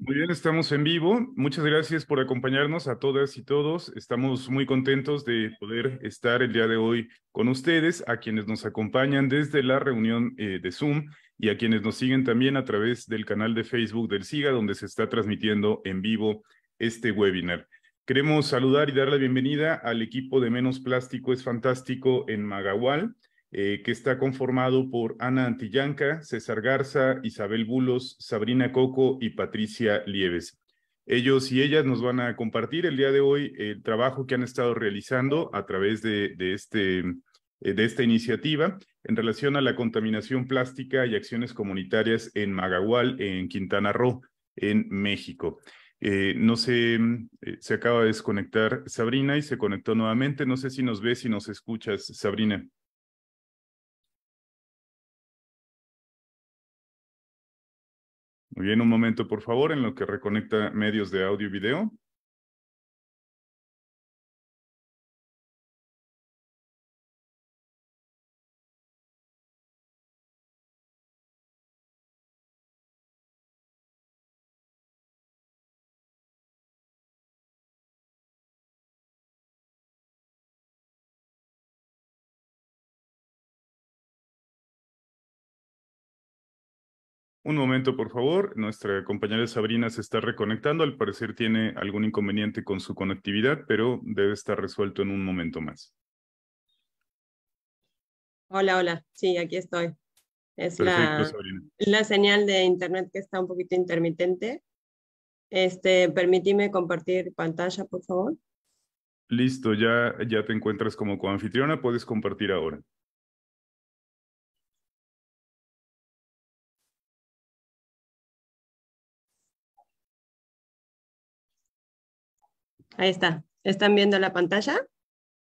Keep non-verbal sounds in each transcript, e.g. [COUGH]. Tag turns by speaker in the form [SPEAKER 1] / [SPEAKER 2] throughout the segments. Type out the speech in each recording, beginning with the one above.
[SPEAKER 1] Muy bien, estamos en vivo. Muchas gracias por acompañarnos a todas y todos. Estamos muy contentos de poder estar el día de hoy con ustedes, a quienes nos acompañan desde la reunión eh, de Zoom y a quienes nos siguen también a través del canal de Facebook del SIGA, donde se está transmitiendo en vivo este webinar. Queremos saludar y dar la bienvenida al equipo de Menos Plástico es Fantástico en Magahual. Eh, que está conformado por Ana Antillanca, César Garza, Isabel Bulos, Sabrina Coco y Patricia Lieves. Ellos y ellas nos van a compartir el día de hoy el trabajo que han estado realizando a través de, este, eh, de esta iniciativa en relación a la contaminación plástica y acciones comunitarias en Magagual, en Quintana Roo, en México. Eh, no sé, mm, se acaba de desconectar Sabrina y se conectó nuevamente. No sé si nos ves, si nos escuchas, Sabrina.
[SPEAKER 2] Muy bien, un momento por favor en lo que reconecta medios de audio y video.
[SPEAKER 1] Un momento, por favor. Nuestra compañera Sabrina se está reconectando. Al parecer tiene algún inconveniente con su conectividad, pero debe estar resuelto en un momento más.
[SPEAKER 3] Hola, hola. Sí, aquí estoy. Es la, señal de internet que está un poquito intermitente. Este, compartir pantalla, por favor.
[SPEAKER 1] Listo, ya, ya te encuentras como coanfitriona, puedes compartir ahora.
[SPEAKER 3] Ahí está. ¿Están viendo la pantalla?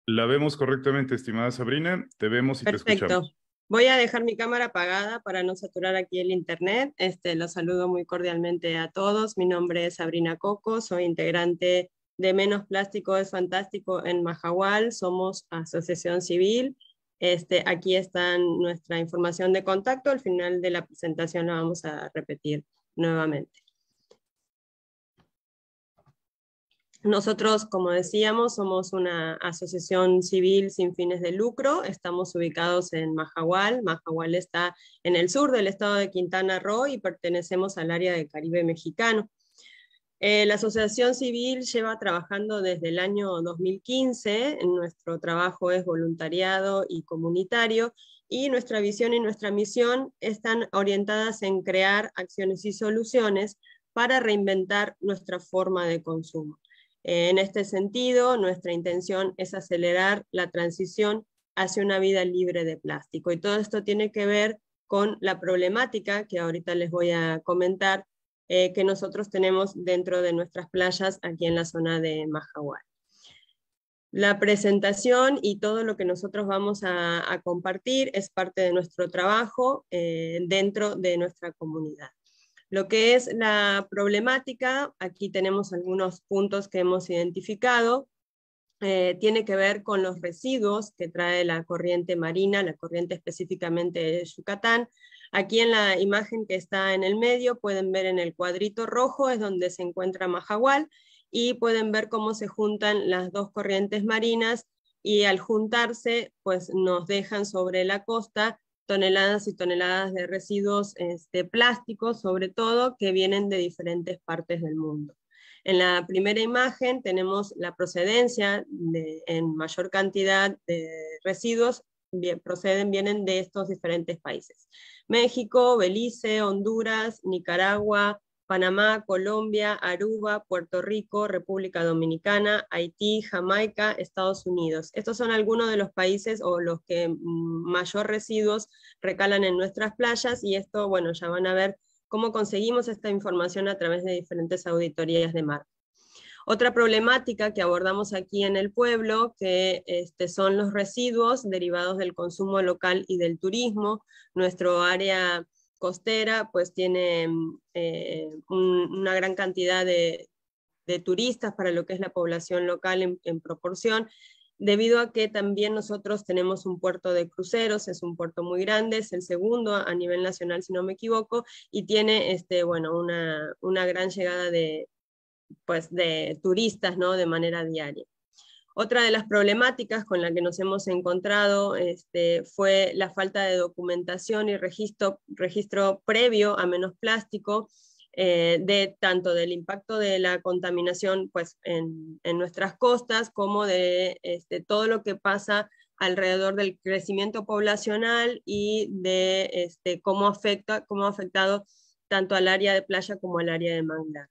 [SPEAKER 1] La vemos correctamente, estimada Sabrina. Te vemos y te escuchamos.
[SPEAKER 3] Voy a dejar mi cámara apagada para no saturar aquí el internet. Este, los saludo muy cordialmente a todos. Mi nombre es Sabrina Coco, soy integrante de Menos Plástico es Fantástico en Majahual. Somos asociación civil. Este, aquí está nuestra información de contacto. Al final de la presentación la vamos a repetir nuevamente. Nosotros, como decíamos, somos una asociación civil sin fines de lucro. Estamos ubicados en Majahual. Majahual está en el sur del estado de Quintana Roo y pertenecemos al área del Caribe mexicano. Eh, la asociación civil lleva trabajando desde el año 2015. Nuestro trabajo es voluntariado y comunitario y nuestra visión y nuestra misión están orientadas en crear acciones y soluciones para reinventar nuestra forma de consumo. Eh, en este sentido, nuestra intención es acelerar la transición hacia una vida libre de plástico. Y todo esto tiene que ver con la problemática que ahorita les voy a comentar eh, que nosotros tenemos dentro de nuestras playas aquí en la zona de Mahahual. La presentación y todo lo que nosotros vamos a, compartir es parte de nuestro trabajo eh, dentro de nuestra comunidad. Lo que es la problemática, aquí tenemos algunos puntos que hemos identificado. Eh, tiene que ver con los residuos que trae la corriente marina, la corriente específicamente de Yucatán. Aquí en la imagen que está en el medio pueden ver en el cuadrito rojo es donde se encuentra Majahual y pueden ver cómo se juntan las dos corrientes marinas y al juntarse pues nos dejan sobre la costa toneladas y toneladas de residuos este, plásticos, sobre todo, que vienen de diferentes partes del mundo. En la primera imagen tenemos la procedencia en mayor cantidad de residuos proceden, vienen de estos diferentes países. México, Belice, Honduras, Nicaragua, Panamá, Colombia, Aruba, Puerto Rico, República Dominicana, Haití, Jamaica, Estados Unidos. Estos son algunos de los países o los que mm, mayor residuos recalan en nuestras playas y esto, bueno, ya van a ver cómo conseguimos esta información a través de diferentes auditorías de mar. Otra problemática que abordamos aquí en el pueblo, que este, son los residuos derivados del consumo local y del turismo. Nuestro área costera, pues tiene mm, eh, una gran cantidad de, turistas para lo que es la población local en, en, proporción, debido a que también nosotros tenemos un puerto de cruceros, es un puerto muy grande, es el segundo a nivel nacional, si no me equivoco, y tiene este, bueno, una, una gran llegada de, pues, de turistas ¿no? de manera diaria. Otra de las problemáticas con la que nos hemos encontrado este, fue la falta de documentación y registro, previo a menos plástico eh, de tanto del impacto de la contaminación pues, en, nuestras costas como de este, todo lo que pasa alrededor del crecimiento poblacional y de este, cómo, afecta, cómo ha afectado tanto al área de playa como al área de manglar.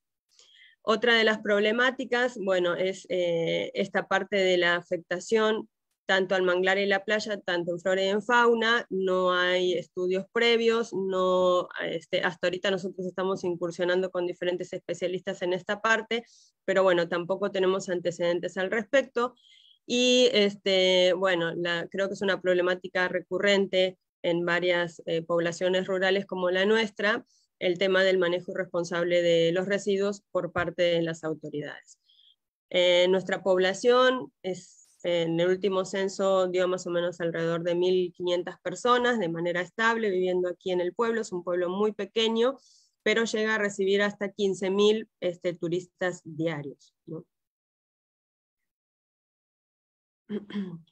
[SPEAKER 3] Otra de las problemáticas, bueno, es eh, esta parte de la afectación tanto al manglar y la playa, tanto en flora y en fauna, no hay estudios previos, no, este, hasta ahorita nosotros estamos incursionando con diferentes especialistas en esta parte, pero bueno, tampoco tenemos antecedentes al respecto. Y este, bueno, creo que es una problemática recurrente en varias eh, poblaciones rurales como la nuestra, el tema del manejo responsable de los residuos por parte de las autoridades. Eh, nuestra población es, en el último censo dio más o menos alrededor de 1.500 personas de manera estable viviendo aquí en el pueblo, es un pueblo muy pequeño, pero llega a recibir hasta 15.000 este, turistas diarios. [CLEARS THROAT]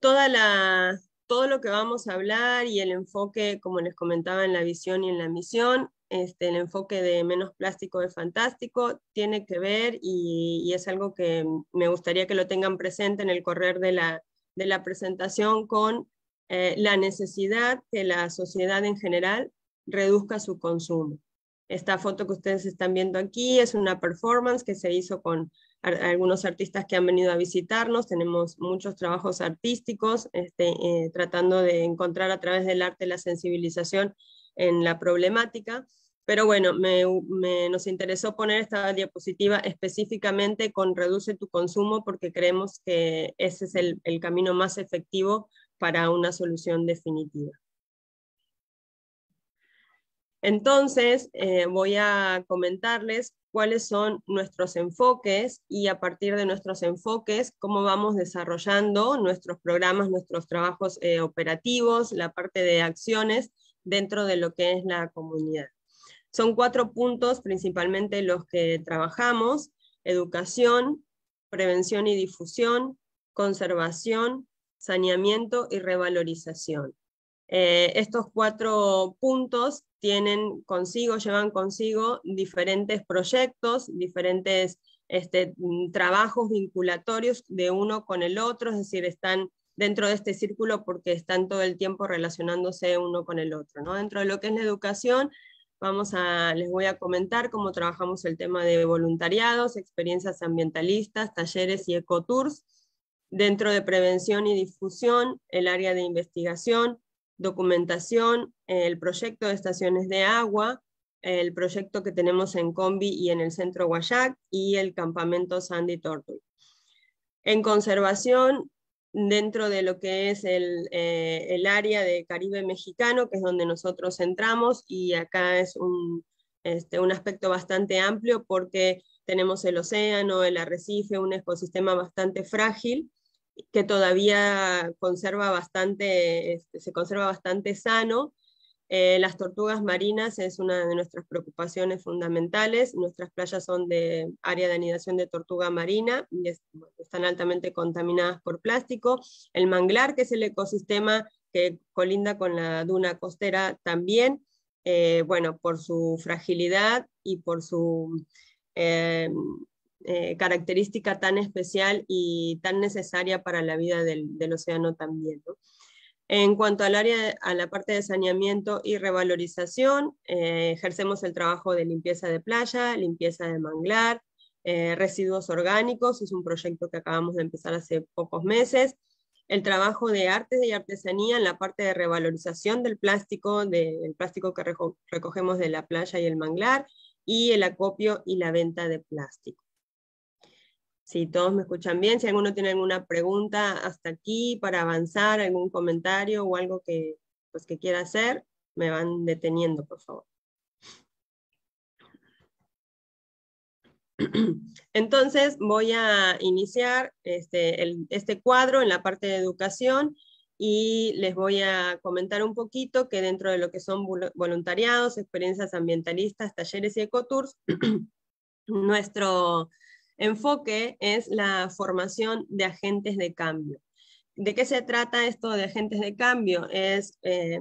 [SPEAKER 3] Toda la, todo lo que vamos a hablar y el enfoque, como les comentaba, en la visión y en la misión, este, el enfoque de menos plástico es fantástico, tiene que ver y, es algo que me gustaría que lo tengan presente en el correr de la, de la presentación con eh, la necesidad que la sociedad en general reduzca su consumo. Esta foto que ustedes están viendo aquí es una performance que se hizo con algunos artistas que han venido a visitarnos, tenemos muchos trabajos artísticos, este, eh, tratando de encontrar a través del arte la sensibilización en la problemática. Pero bueno, me, nos interesó poner esta diapositiva específicamente con Reduce tu consumo porque creemos que ese es el, el camino más efectivo para una solución definitiva. Entonces, eh, voy a comentarles cuáles son nuestros enfoques y a partir de nuestros enfoques, cómo vamos desarrollando nuestros programas, nuestros trabajos eh, operativos, la parte de acciones dentro de lo que es la comunidad. Son cuatro puntos principalmente los que trabajamos, educación, prevención y difusión, conservación, saneamiento y revalorización. Eh, estos cuatro puntos tienen consigo, llevan consigo diferentes proyectos, diferentes este, mm, trabajos vinculatorios de uno con el otro, es decir, están dentro de este círculo porque están todo el tiempo relacionándose uno con el otro. Dentro de lo que es la educación, vamos a, les voy a comentar cómo trabajamos el tema de voluntariados, experiencias ambientalistas, talleres y ecotours. Dentro de prevención y difusión, el área de investigación, documentación, el proyecto de estaciones de agua, el proyecto que tenemos en Combi y en el centro Guayac y el campamento Sandy Tortue. En conservación, dentro de lo que es eh, el, área de Caribe mexicano, que es donde nosotros entramos, y acá es un este, aspecto bastante amplio porque tenemos el océano, el arrecife, un ecosistema bastante frágil, que todavía conserva bastante, este, se conserva bastante sano. Eh, las tortugas marinas es una de nuestras preocupaciones fundamentales. Nuestras playas son de área de anidación de tortuga marina y están altamente contaminadas por plástico. El manglar, que es el ecosistema que colinda con la duna costera también, eh, bueno, por su fragilidad y por su eh, eh, característica tan especial y tan necesaria para la vida del, océano también. En cuanto al área, a la parte de saneamiento y revalorización, eh, ejercemos el trabajo de limpieza de playa, limpieza de manglar, eh, residuos orgánicos, es un proyecto que acabamos de empezar hace pocos meses, el trabajo de artes y artesanía en la parte de revalorización del plástico, del plástico que recogemos de la playa y el manglar, y el acopio y la venta de plástico si todos me escuchan bien, si alguno tiene alguna pregunta hasta aquí para avanzar, algún comentario o algo que, pues, que quiera hacer, me van deteniendo, por favor. [CLEARS THROAT] Entonces voy a iniciar este, este cuadro en la parte de educación y les voy a comentar un poquito que dentro de lo que son voluntariados, experiencias ambientalistas, talleres y ecotours, [CLEARS THROAT] nuestro enfoque es la formación de agentes de cambio. ¿De qué se trata esto de agentes de cambio? Es eh,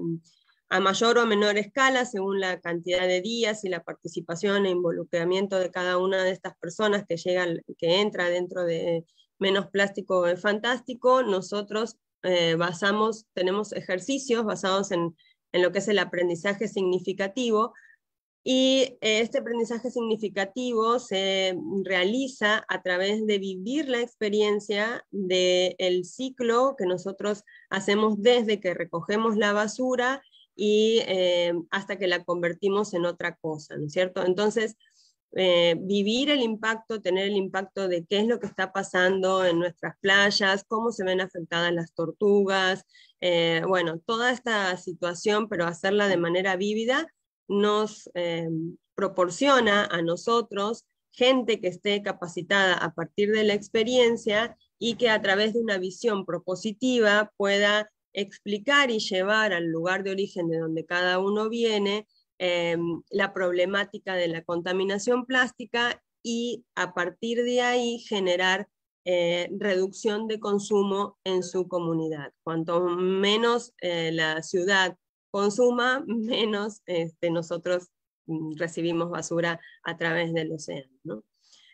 [SPEAKER 3] a mayor o menor escala, según la cantidad de días y la participación e involucramiento de cada una de estas personas que, que entra dentro de Menos Plástico es Fantástico, nosotros eh, basamos, tenemos ejercicios basados en, en lo que es el aprendizaje significativo, y este aprendizaje significativo se realiza a través de vivir la experiencia del ciclo que nosotros hacemos desde que recogemos la basura y eh, hasta que la convertimos en otra cosa, ¿no es cierto? Entonces, eh, vivir el impacto, tener el impacto de qué es lo que está pasando en nuestras playas, cómo se ven afectadas las tortugas, eh, bueno, toda esta situación, pero hacerla de manera vívida nos eh, proporciona a nosotros gente que esté capacitada a partir de la experiencia y que a través de una visión propositiva pueda explicar y llevar al lugar de origen de donde cada uno viene eh, la problemática de la contaminación plástica y a partir de ahí generar eh, reducción de consumo en su comunidad. Cuanto menos la ciudad consuma, menos este, nosotros mm, recibimos basura a través del océano.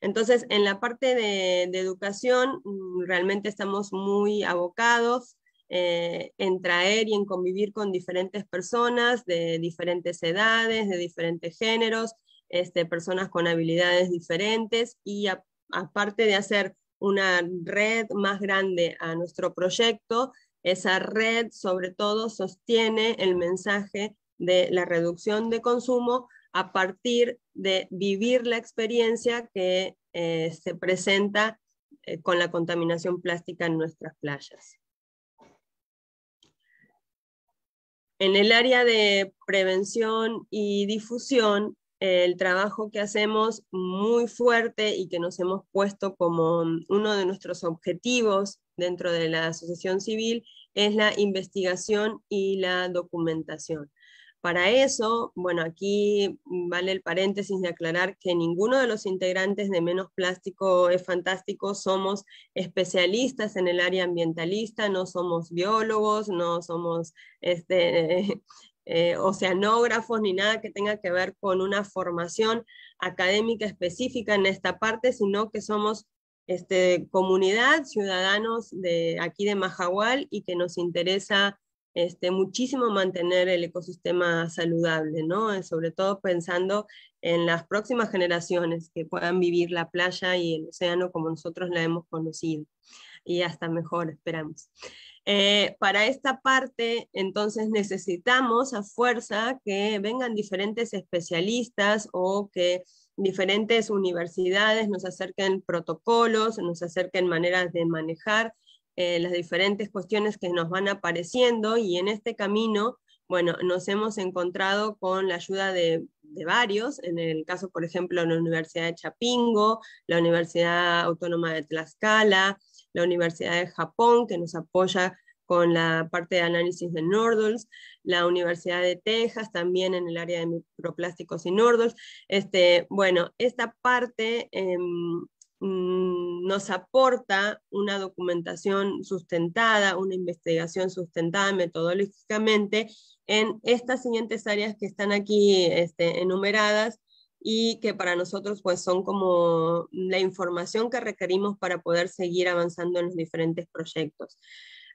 [SPEAKER 3] Entonces, en la parte de, educación, mm, realmente estamos muy abocados eh, en traer y en convivir con diferentes personas de diferentes edades, de diferentes géneros, este, personas con habilidades diferentes y aparte de hacer una red más grande a nuestro proyecto, esa red, sobre todo, sostiene el mensaje de la reducción de consumo a partir de vivir la experiencia que eh, se presenta eh, con la contaminación plástica en nuestras playas. En el área de prevención y difusión, el trabajo que hacemos muy fuerte y que nos hemos puesto como mm, uno de nuestros objetivos dentro de la asociación civil es la investigación y la documentación. Para eso, bueno, aquí vale el paréntesis de aclarar que ninguno de los integrantes de Menos Plástico es Fantástico somos especialistas en el área ambientalista, no somos biólogos, no somos este, [LAUGHS] eh, oceanógrafos ni nada que tenga que ver con una formación académica específica en esta parte, sino que somos este, comunidad, ciudadanos de aquí de Mahahual y que nos interesa este, muchísimo mantener el ecosistema saludable, ¿no? Eh, sobre todo pensando en las próximas generaciones que puedan vivir la playa y el océano como nosotros la hemos conocido y hasta mejor, esperamos. Eh, para esta parte, entonces, necesitamos a fuerza que vengan diferentes especialistas o que diferentes universidades nos acerquen protocolos, nos acerquen maneras de manejar eh, las diferentes cuestiones que nos van apareciendo y en este camino, bueno, nos hemos encontrado con la ayuda de, de varios, en el caso, por ejemplo, la Universidad de Chapingo, la Universidad Autónoma de Tlaxcala, la Universidad de Japón, que nos apoya con la parte de análisis de nódulos, la Universidad de Texas también en el área de microplásticos y nódulos. Este, bueno, esta parte em, mm, nos aporta una documentación sustentada, una investigación sustentada metodológicamente en estas siguientes áreas que están aquí este, enumeradas y que para nosotros pues son como la información que requerimos para poder seguir avanzando en los diferentes proyectos.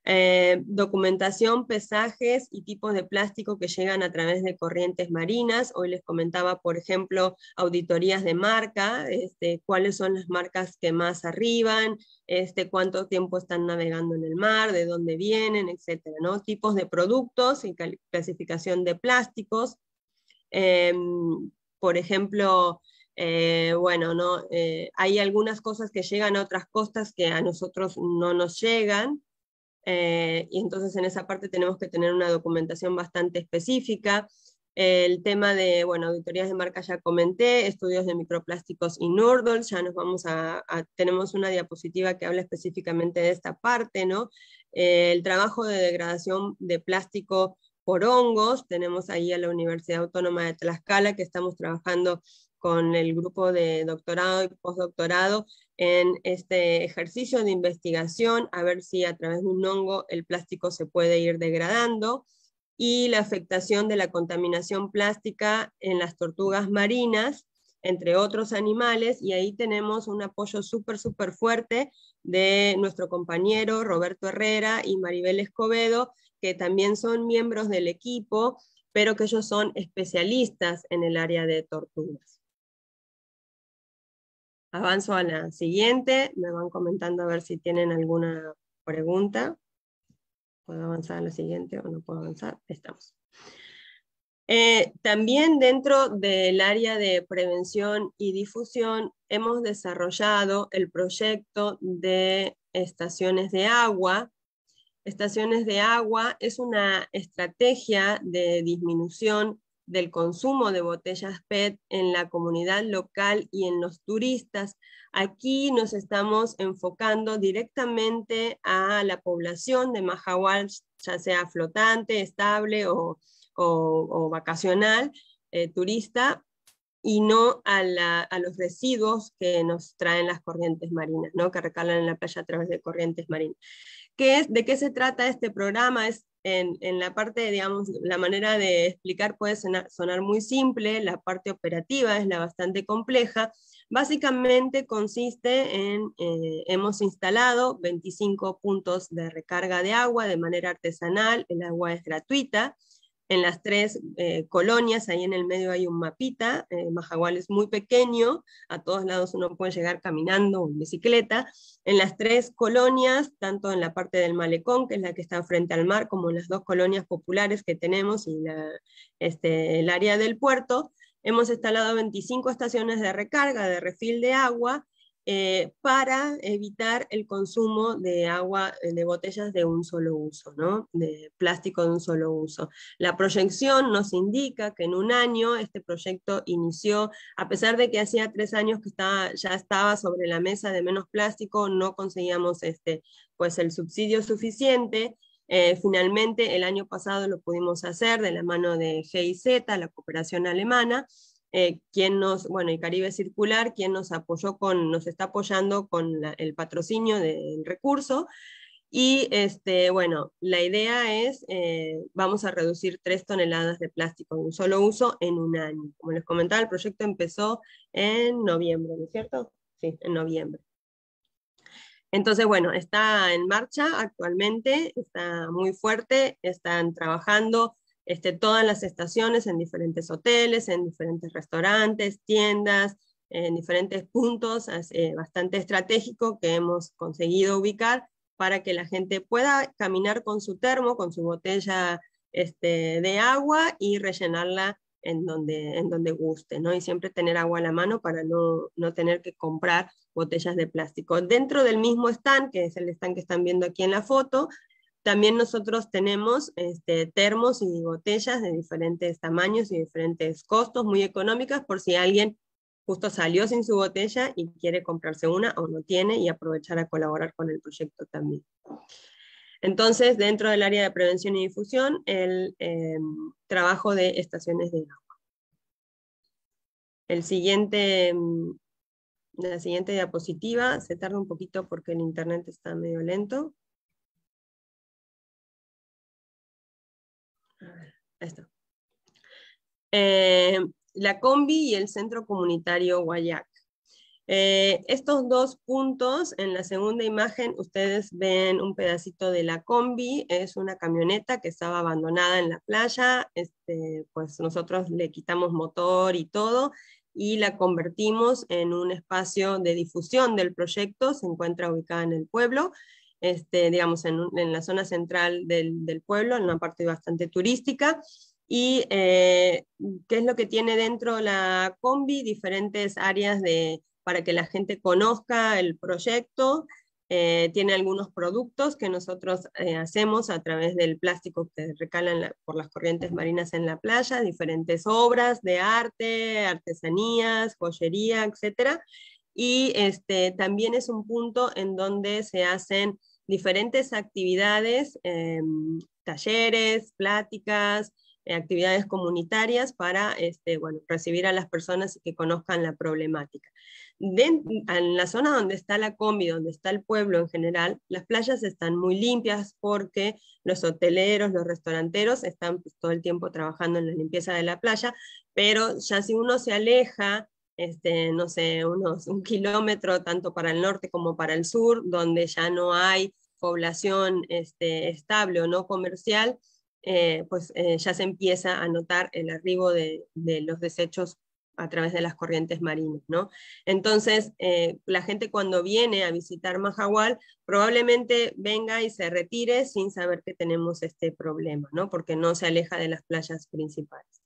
[SPEAKER 3] Eh, documentación, pesajes y tipos de plástico que llegan a través de corrientes marinas. Hoy les comentaba, por ejemplo, auditorías de marca, este, cuáles son las marcas que más arriban, este, cuánto tiempo están navegando en el mar, de dónde vienen, etcétera, Tipos de productos y clasificación de plásticos. Em, por ejemplo, eh, bueno, ¿no? Eh, hay algunas cosas que llegan a otras costas que a nosotros no nos llegan. Eh, y entonces en esa parte tenemos que tener una documentación bastante específica. El tema de, bueno, auditorías de marca ya comenté, estudios de microplásticos y Nordol, ya nos vamos a, tenemos una diapositiva que habla específicamente de esta parte, ¿no? Eh, el trabajo de degradación de plástico por hongos, tenemos ahí a la Universidad Autónoma de Tlaxcala que estamos trabajando con el grupo de doctorado y postdoctorado en este ejercicio de investigación a ver si a través de un hongo el plástico se puede ir degradando y la afectación de la contaminación plástica en las tortugas marinas, entre otros animales, y ahí tenemos un apoyo súper, súper fuerte de nuestro compañero Roberto Herrera y Maribel Escobedo, que también son miembros del equipo, pero que ellos son especialistas en el área de tortugas. Avanzo a la siguiente, me van comentando a ver si tienen alguna pregunta. ¿Puedo avanzar a la siguiente o no puedo avanzar? Estamos. Eh, también dentro del área de prevención y difusión hemos desarrollado el proyecto de estaciones de agua. Estaciones de agua es una estrategia de disminución del consumo de botellas PET en la comunidad local y en los turistas. Aquí nos estamos enfocando directamente a la población de Mahahual, ya sea flotante, estable o, o, vacacional, eh, turista, y no a, la, a, los residuos que nos traen las corrientes marinas, ¿no? que recalan en la playa a través de corrientes marinas. ¿Qué es, ¿De qué se trata este programa? Es en, la parte, digamos, la manera de explicar puede sonar, muy simple, la parte operativa es la bastante compleja. Básicamente consiste en, eh, hemos instalado 25 puntos de recarga de agua de manera artesanal, el agua es gratuita, en las tres eh, colonias, ahí en el medio hay un mapita, eh, Majagual es muy pequeño, a todos lados uno puede llegar caminando o en bicicleta, en las tres colonias, tanto en la parte del malecón, que es la que está frente al mar, como en las dos colonias populares que tenemos y este, el área del puerto, hemos instalado 25 estaciones de recarga, de refil de agua, eh, para evitar el consumo de agua eh, de botellas de un solo uso, ¿no? de plástico de un solo uso. La proyección nos indica que en un año este proyecto inició, a pesar de que hacía tres años que ya estaba sobre la mesa de menos plástico, no conseguíamos este, pues el subsidio suficiente. Eh, finalmente, el año pasado lo pudimos hacer de la mano de GIZ, la cooperación alemana, eh, quien nos, bueno, y Caribe Circular, quien nos apoyó con, nos está apoyando con el patrocinio del recurso. Y este, bueno, la idea es, eh, vamos a reducir tres toneladas de plástico de un solo uso en un año. Como les comentaba, el proyecto empezó en noviembre, ¿no es cierto? Sí, en noviembre. Entonces, bueno, está en marcha actualmente, está muy fuerte, están trabajando este, todas las estaciones en diferentes hoteles, en diferentes restaurantes, tiendas, en diferentes puntos, eh, bastante estratégico que hemos conseguido ubicar para que la gente pueda caminar con su termo, con su botella este, de agua y rellenarla en donde, en donde guste, ¿no? Y siempre tener agua a la mano para no, no, tener que comprar botellas de plástico. Dentro del mismo stand, que es el stand que están viendo aquí en la foto, también nosotros tenemos este, termos y botellas de diferentes tamaños y diferentes costos, muy económicas, por si alguien justo salió sin su botella y quiere comprarse una o no tiene y aprovechar a colaborar con el proyecto también. Entonces, dentro del área de prevención y difusión, el em, trabajo de estaciones de agua. El siguiente, em, la siguiente diapositiva, se tarda un poquito porque el internet está medio lento. Eh, la combi y el centro comunitario Guayac. Eh, estos dos puntos, en la segunda imagen ustedes ven un pedacito de la combi, es una camioneta que estaba abandonada en la playa, este, pues nosotros le quitamos motor y todo y la convertimos en un espacio de difusión del proyecto, se encuentra ubicada en el pueblo este, digamos, en, la zona central del, pueblo, en una parte bastante turística. ¿Y eh, qué es lo que tiene dentro la combi? Diferentes áreas de, para que la gente conozca el proyecto. Eh, tiene algunos productos que nosotros eh, hacemos a través del plástico que recalan por las corrientes marinas en la playa, diferentes obras de arte, artesanías, joyería, etcétera y este, también es un punto en donde se hacen diferentes actividades, eh, talleres, pláticas, eh, actividades comunitarias para este, bueno, recibir a las personas que conozcan la problemática. en la zona donde está la combi, donde está el pueblo en general, las playas están muy limpias porque los hoteleros, los restauranteros están pues, todo el tiempo trabajando en la limpieza de la playa, pero ya si uno se aleja este, no sé, unos, un kilómetro tanto para el norte como para el sur, donde ya no hay población este, estable o no comercial, eh, pues eh, ya se empieza a notar el arribo de, los desechos a través de las corrientes marinas. ¿no? Entonces, eh, la gente cuando viene a visitar Mahahual probablemente venga y se retire sin saber que tenemos este problema, ¿no? porque no se aleja de las playas principales.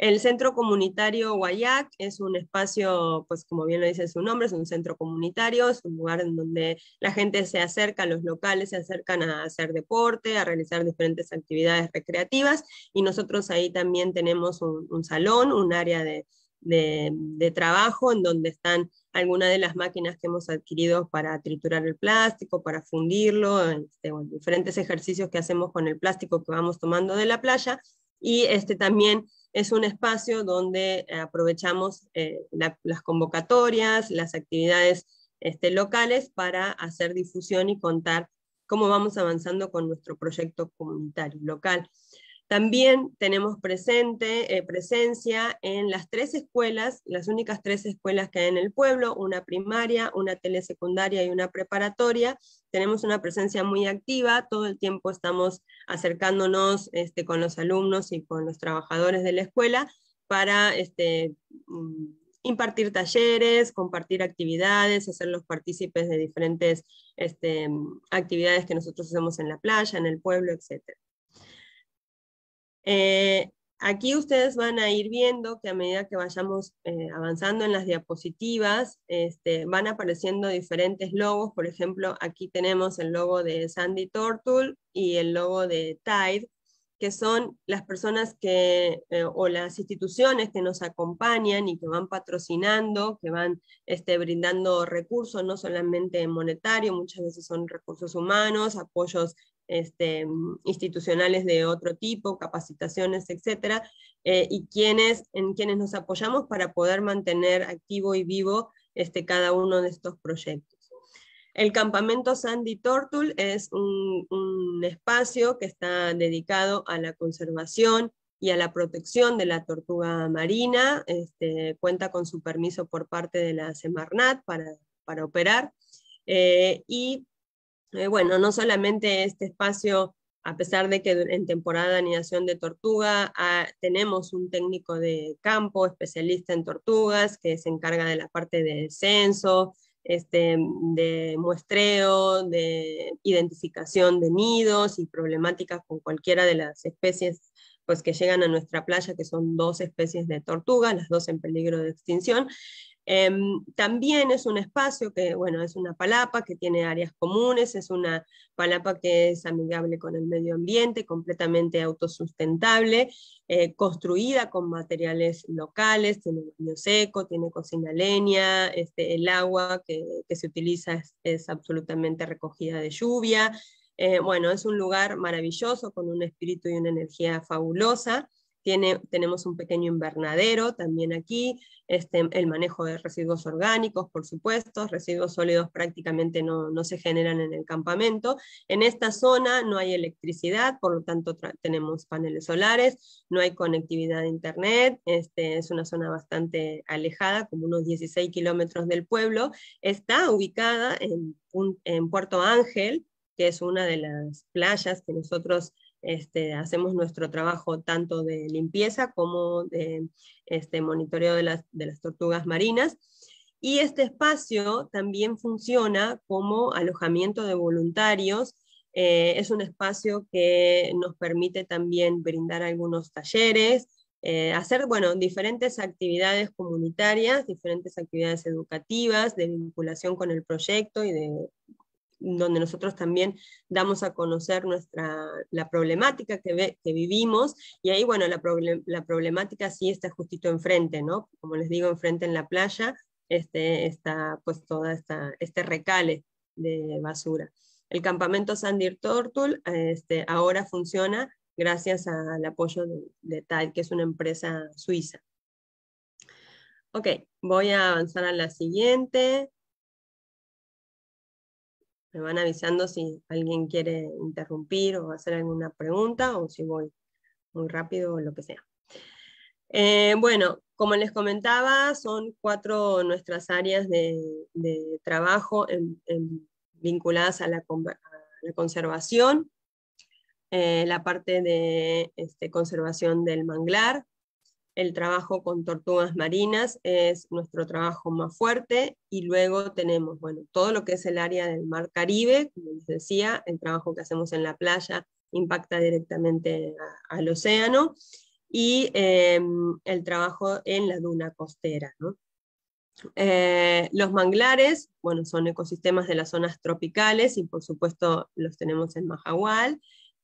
[SPEAKER 3] El Centro Comunitario Guayac es un espacio, pues como bien lo dice su nombre, es un centro comunitario, es un lugar en donde la gente se acerca, los locales se acercan a hacer deporte, a realizar diferentes actividades recreativas y nosotros ahí también tenemos un, salón, un área de, trabajo en donde están algunas de las máquinas que hemos adquirido para triturar el plástico, para fundirlo, este, diferentes ejercicios que hacemos con el plástico que vamos tomando de la playa. Y este, también es un espacio donde aprovechamos eh, las convocatorias, las actividades este, locales para hacer difusión y contar cómo vamos avanzando con nuestro proyecto comunitario local. También tenemos eh, presencia en las tres escuelas, las únicas tres escuelas que hay en el pueblo, una primaria, una telesecundaria y una preparatoria. Tenemos una presencia muy activa, todo el tiempo estamos acercándonos este, con los alumnos y con los trabajadores de la escuela para este, mm, impartir talleres, compartir actividades, hacerlos partícipes de diferentes este, actividades que nosotros hacemos en la playa, en el pueblo, etcétera. Eh, aquí ustedes van a ir viendo que a medida que vayamos eh, avanzando en las diapositivas, este, van apareciendo diferentes logos. Por ejemplo, aquí tenemos el logo de Sandy Tortul y el logo de Tide, que son las personas que, eh, o las instituciones que nos acompañan y que van patrocinando, que van este, brindando recursos, no solamente monetarios, muchas veces son recursos humanos, apoyos este, institucionales de otro tipo, capacitaciones, etcétera, eh, y quienes, en quienes nos apoyamos para poder mantener activo y vivo este, cada uno de estos proyectos. El campamento Sandy Tortul es un, espacio que está dedicado a la conservación, y a la protección de la tortuga marina. Este, cuenta con su permiso por parte de la Semarnat para, operar. Eh, y eh, bueno, no solamente este espacio, a pesar de que en temporada de anidación de tortuga ah, tenemos un técnico de campo especialista en tortugas que se encarga de la parte de censo, este, de muestreo, de identificación de nidos y problemáticas con cualquiera de las especies pues, que llegan a nuestra playa, que son dos especies de tortuga, las dos en peligro de extinción. Em, también es un espacio que, bueno, es una palapa que tiene áreas comunes, es una palapa que es amigable con el medio ambiente, completamente autosustentable, eh, construida con materiales locales, tiene baño seco, tiene cocina leña, este, el agua que, se utiliza es, absolutamente recogida de lluvia. Eh, bueno, es un lugar maravilloso con un espíritu y una energía fabulosa tenemos un pequeño invernadero también aquí, este, el manejo de residuos orgánicos, por supuesto, residuos sólidos prácticamente no, no se generan en el campamento. En esta zona no hay electricidad, por lo tanto tenemos paneles solares, no hay conectividad a Internet, este, es una zona bastante alejada, como unos 16 kilómetros del pueblo. Está ubicada en, en Puerto Ángel, que es una de las playas que nosotros este, hacemos nuestro trabajo tanto de limpieza como de este, monitoreo de las, tortugas marinas. Y este espacio también funciona como alojamiento de voluntarios. Eh, es un espacio que nos permite también brindar algunos talleres, eh, hacer bueno, diferentes actividades comunitarias, diferentes actividades educativas de vinculación con el proyecto y de donde nosotros también damos a conocer nuestra, la problemática que, que vivimos, y ahí, bueno, la, problemática sí está justito enfrente, ¿no? Como les digo, enfrente en la playa este, está pues toda esta, este recale de basura. El campamento Sandir Tortul este, ahora funciona gracias al apoyo de, de que es una empresa suiza. Ok, voy a avanzar a la siguiente me van avisando si alguien quiere interrumpir o hacer alguna pregunta o si voy muy rápido o lo que sea. Eh, bueno, como les comentaba, son cuatro nuestras áreas de, trabajo vinculadas a la, conservación. Eh, la parte de este, conservación del manglar, el trabajo con tortugas marinas es nuestro trabajo más fuerte y luego tenemos, todo lo que es el área del mar Caribe, como les decía, el trabajo que hacemos en la playa impacta directamente al océano y em, el trabajo en la duna costera. Eh, los manglares, bueno, son ecosistemas de las zonas tropicales y por supuesto los tenemos en Mahahual.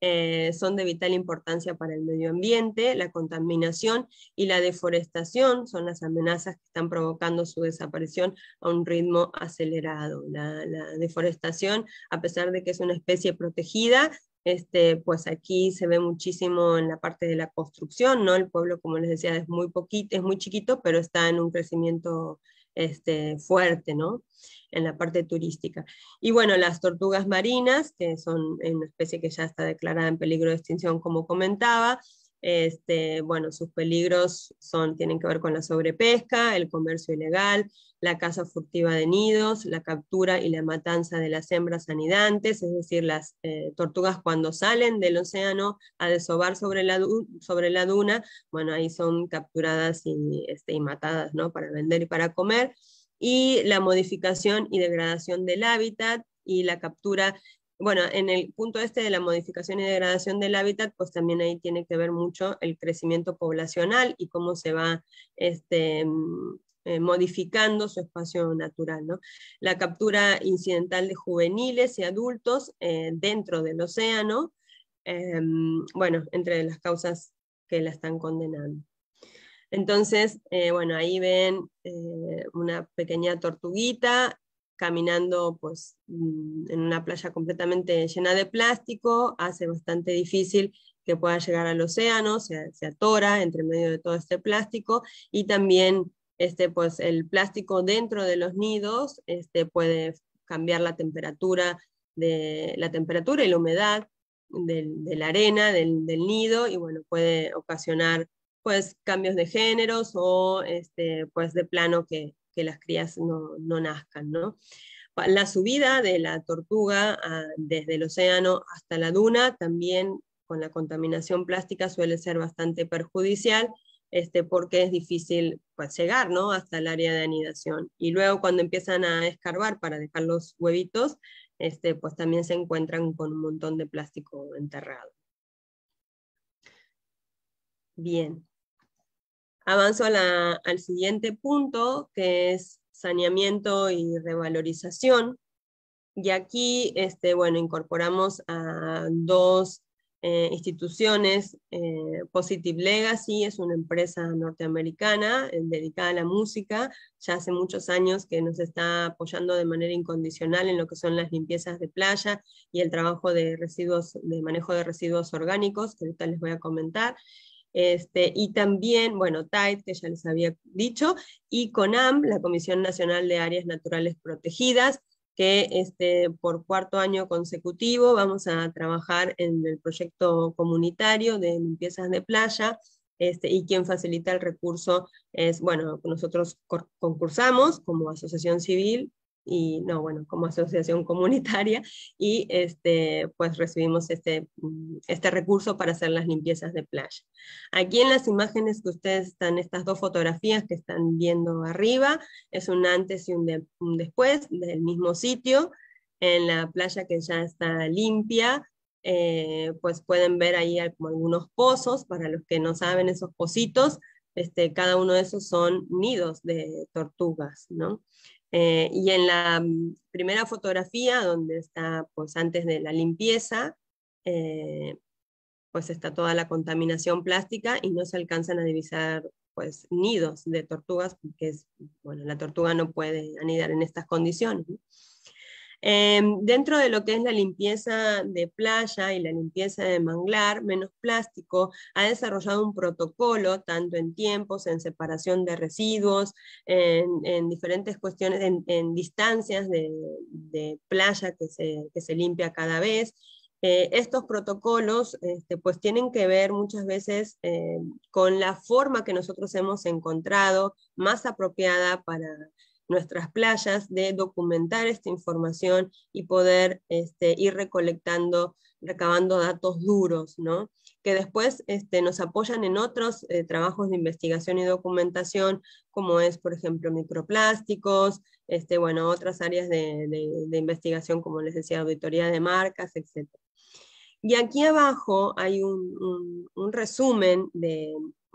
[SPEAKER 3] Eh, son de vital importancia para el medio ambiente, la contaminación y la deforestación son las amenazas que están provocando su desaparición a un ritmo acelerado. La, la deforestación, a pesar de que es una especie protegida, este, pues aquí se ve muchísimo en la parte de la construcción, ¿no? El pueblo, como les decía, es muy poquito, es muy chiquito, pero está en un crecimiento este, fuerte, ¿no? En la parte turística. Y bueno, las tortugas marinas, que son una especie que ya está declarada en peligro de extinción, como comentaba, este, bueno, sus peligros son, tienen que ver con la sobrepesca, el comercio ilegal, la caza furtiva de nidos, la captura y la matanza de las hembras anidantes, es decir, las eh, tortugas cuando salen del océano a desovar sobre la, sobre la duna, bueno, ahí son capturadas y, este, y matadas ¿no? para vender y para comer, y la modificación y degradación del hábitat y la captura bueno, en el punto este de la modificación y degradación del hábitat, pues también ahí tiene que ver mucho el crecimiento poblacional y cómo se va este, mm, eh, modificando su espacio natural. La captura incidental de juveniles y adultos eh, dentro del océano, eh, mm, bueno, entre las causas que la están condenando. Entonces, bueno, ahí ven una pequeña tortuguita caminando pues, mm, en una playa completamente llena de plástico, hace bastante difícil que pueda llegar al océano, se, se atora entre medio de todo este plástico y también este, pues, el plástico dentro de los nidos este, puede cambiar la temperatura, de, la temperatura y la humedad de, la arena, del, del, nido, y bueno, puede ocasionar pues, cambios de géneros o este, pues, de plano que, que las crías no, nazcan. ¿no? La subida de la tortuga ah, desde el océano hasta la duna también con la contaminación plástica suele ser bastante perjudicial este, porque es difícil pues, llegar hasta el área de anidación. Y luego cuando empiezan a escarbar para dejar los huevitos, este, pues también se encuentran con un montón de plástico enterrado. Bien, Avanzo al siguiente punto, que es saneamiento y revalorización. Y aquí este, bueno, incorporamos a dos eh, instituciones. Eh, Positive Legacy es una empresa norteamericana eh, dedicada a la música. Ya hace muchos años que nos está apoyando de manera incondicional en lo que son las limpiezas de playa y el trabajo de residuos, de manejo de residuos orgánicos, que ahorita les voy a comentar. Este, y también, bueno, TAID, que ya les había dicho, y CONAM, la Comisión Nacional de Áreas Naturales Protegidas, que este, por cuarto año consecutivo vamos a trabajar en el proyecto comunitario de limpiezas de playa, este, y quien facilita el recurso es, bueno, nosotros concursamos como asociación civil y no, bueno, como asociación [LAUGHS] comunitaria y este, pues recibimos este, mm, este recurso para hacer las limpiezas de playa. Aquí en las imágenes que ustedes están, estas dos fotografías que están viendo arriba, es un antes y un, después del mismo sitio, en la playa que ya está limpia, eh, pues pueden ver ahí como algunos pozos, para los que no saben esos pocitos, este, cada uno de esos son nidos de tortugas, ¿no? Eh, y en la mm, primera fotografía, donde está pues, antes de la limpieza, eh, pues está toda la contaminación plástica y no se alcanzan a divisar pues, nidos de tortugas, porque la tortuga no puede anidar en estas condiciones. Em, dentro de lo que es la limpieza de playa y la limpieza de manglar, menos plástico, ha desarrollado un protocolo tanto en tiempos, en separación de residuos, en, diferentes cuestiones, en, distancias de, playa que se, limpia cada vez. Eh, estos protocolos este, pues tienen que ver muchas veces em, con la forma que nosotros hemos encontrado más apropiada para nuestras playas de documentar esta información y poder este, ir recolectando, recabando datos duros, ¿no? que después este, nos apoyan en otros eh, trabajos de investigación y documentación, como es, por ejemplo, microplásticos, este, bueno, otras áreas de, investigación, como les decía, auditoría de marcas, etc. Y aquí abajo hay un resumen de,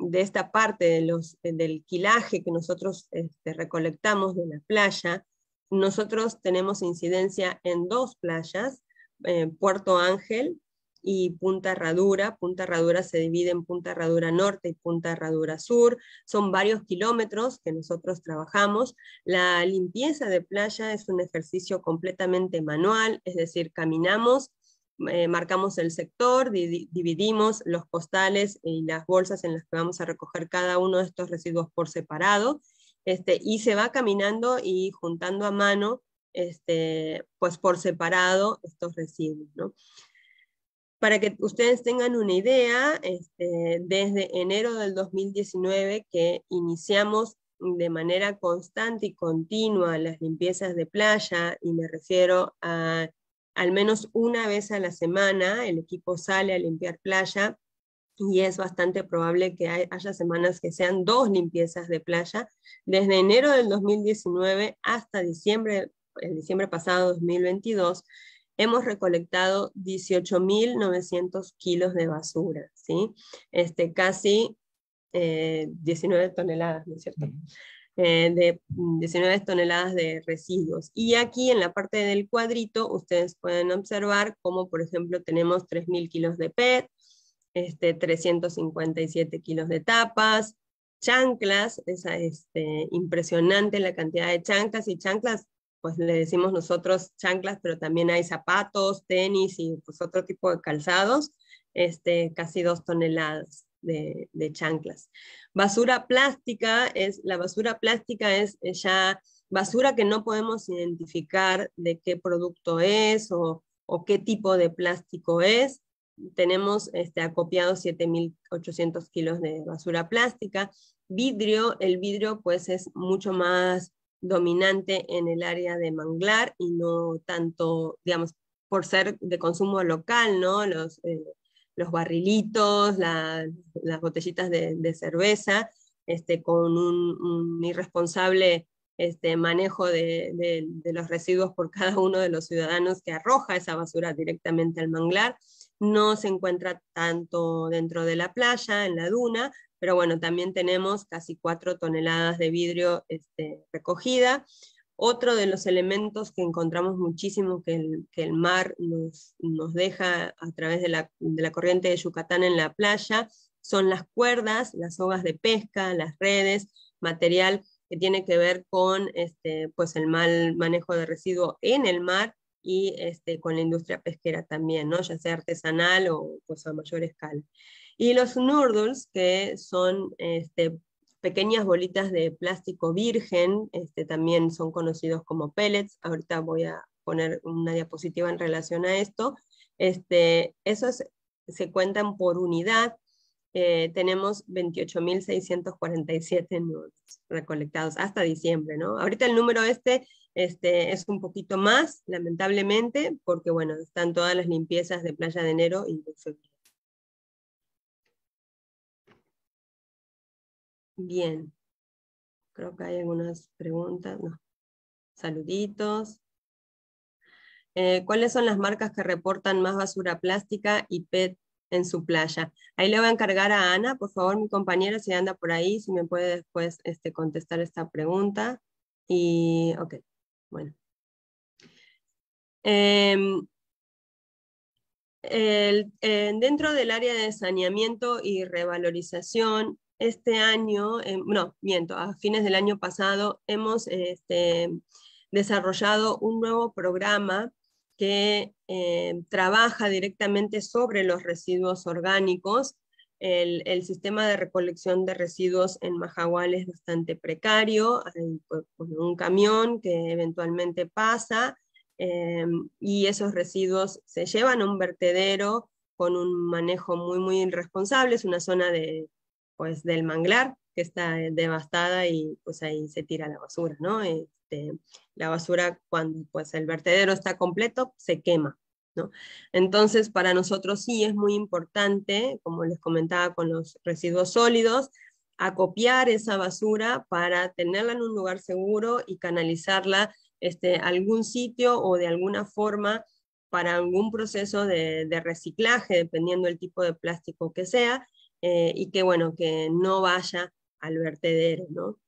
[SPEAKER 3] de esta parte de los, eh, del quilaje que nosotros este, recolectamos de la playa, nosotros tenemos incidencia en dos playas, eh, Puerto Ángel y Punta Herradura. Punta Herradura se divide en Punta Herradura Norte y Punta Herradura Sur. Son varios kilómetros que nosotros trabajamos. La limpieza de playa es un ejercicio completamente manual, es decir, caminamos eh, marcamos el sector, dividimos los postales y las bolsas en las que vamos a recoger cada uno de estos residuos por separado, este, y se va caminando y juntando a mano, este, pues por separado, estos residuos. ¿no? Para que ustedes tengan una idea, este, desde enero del 2019 que iniciamos de manera constante y continua las limpiezas de playa, y me refiero a al menos una vez a la semana el equipo sale a limpiar playa y es bastante probable que haya semanas que sean dos limpiezas de playa. Desde enero del 2019 hasta diciembre, el diciembre pasado 2022, hemos recolectado 18.900 kilos de basura, ¿sí? este, casi 19 eh, toneladas, ¿no es cierto? Eh, de 19 mm, toneladas de residuos. Y aquí en la parte del cuadrito ustedes pueden observar cómo, por ejemplo, tenemos 3.000 kilos de PET, este, 357 kilos de tapas, chanclas, es este, impresionante la cantidad de chanclas y chanclas, pues le decimos nosotros chanclas, pero también hay zapatos, tenis y pues otro tipo de calzados, este, casi dos toneladas de, chanclas. Basura plástica es, la basura plástica es eh, ya basura que no podemos identificar de qué producto es o, qué tipo de plástico es. Tenemos este, acopiado 7.800 kilos de basura plástica. Vidrio, el vidrio pues es mucho más dominante en el área de manglar y no tanto, digamos, por ser de consumo local, ¿no? Los, eh, los barrilitos, las botellitas de, cerveza, este, con un, irresponsable este, manejo de, los residuos por cada uno de los ciudadanos que arroja esa basura directamente al manglar. No se encuentra tanto dentro de la playa, en la duna, pero bueno, también tenemos casi cuatro toneladas de vidrio este, recogida. Otro de los elementos que encontramos muchísimo que el, mar nos, nos, deja a través de la, corriente de Yucatán en la playa son las cuerdas, las sogas de pesca, las redes, material que tiene que ver con este, pues el mal manejo de residuo en el mar y este, con la industria pesquera también, ¿no? ya sea artesanal o cosa pues, a mayor escala. Y los noodles, que son este, pequeñas bolitas de plástico virgen, este, también son conocidos como pellets. Ahorita voy a poner una diapositiva en relación a esto. Este, esos se cuentan por unidad. Eh, tenemos 28.647 nuevos recolectados hasta diciembre, ¿no? Ahorita el número este, este es un poquito más, lamentablemente, porque bueno, están todas las limpiezas de Playa de Enero y de Febrero. Bien. Creo que hay algunas preguntas. No. Saluditos. Eh, ¿Cuáles son las marcas que reportan más basura plástica y PET en su playa? Ahí le voy a encargar a Ana, por favor, mi compañera, si anda por ahí, si me puede después este, contestar esta pregunta. Y, ok, bueno. Em, dentro del área de saneamiento y revalorización, este año, eh, no, miento, a fines del año pasado hemos este, desarrollado un nuevo programa que eh, trabaja directamente sobre los residuos orgánicos. El, sistema de recolección de residuos en Majagual es bastante precario, hay pues, pues, un camión que eventualmente pasa eh, y esos residuos se llevan a un vertedero con un manejo muy, muy irresponsable, es una zona de, pues del manglar que está eh, devastada y pues ahí se tira la basura, ¿no? Este, la basura cuando pues el vertedero está completo se quema, ¿no? Entonces para nosotros sí es muy importante, como les comentaba con los residuos sólidos, acopiar esa basura para tenerla en un lugar seguro y canalizarla este, a algún sitio o de alguna forma para algún proceso de, de reciclaje, dependiendo del tipo de plástico que sea, eh, y que bueno, que no vaya al vertedero, ¿no?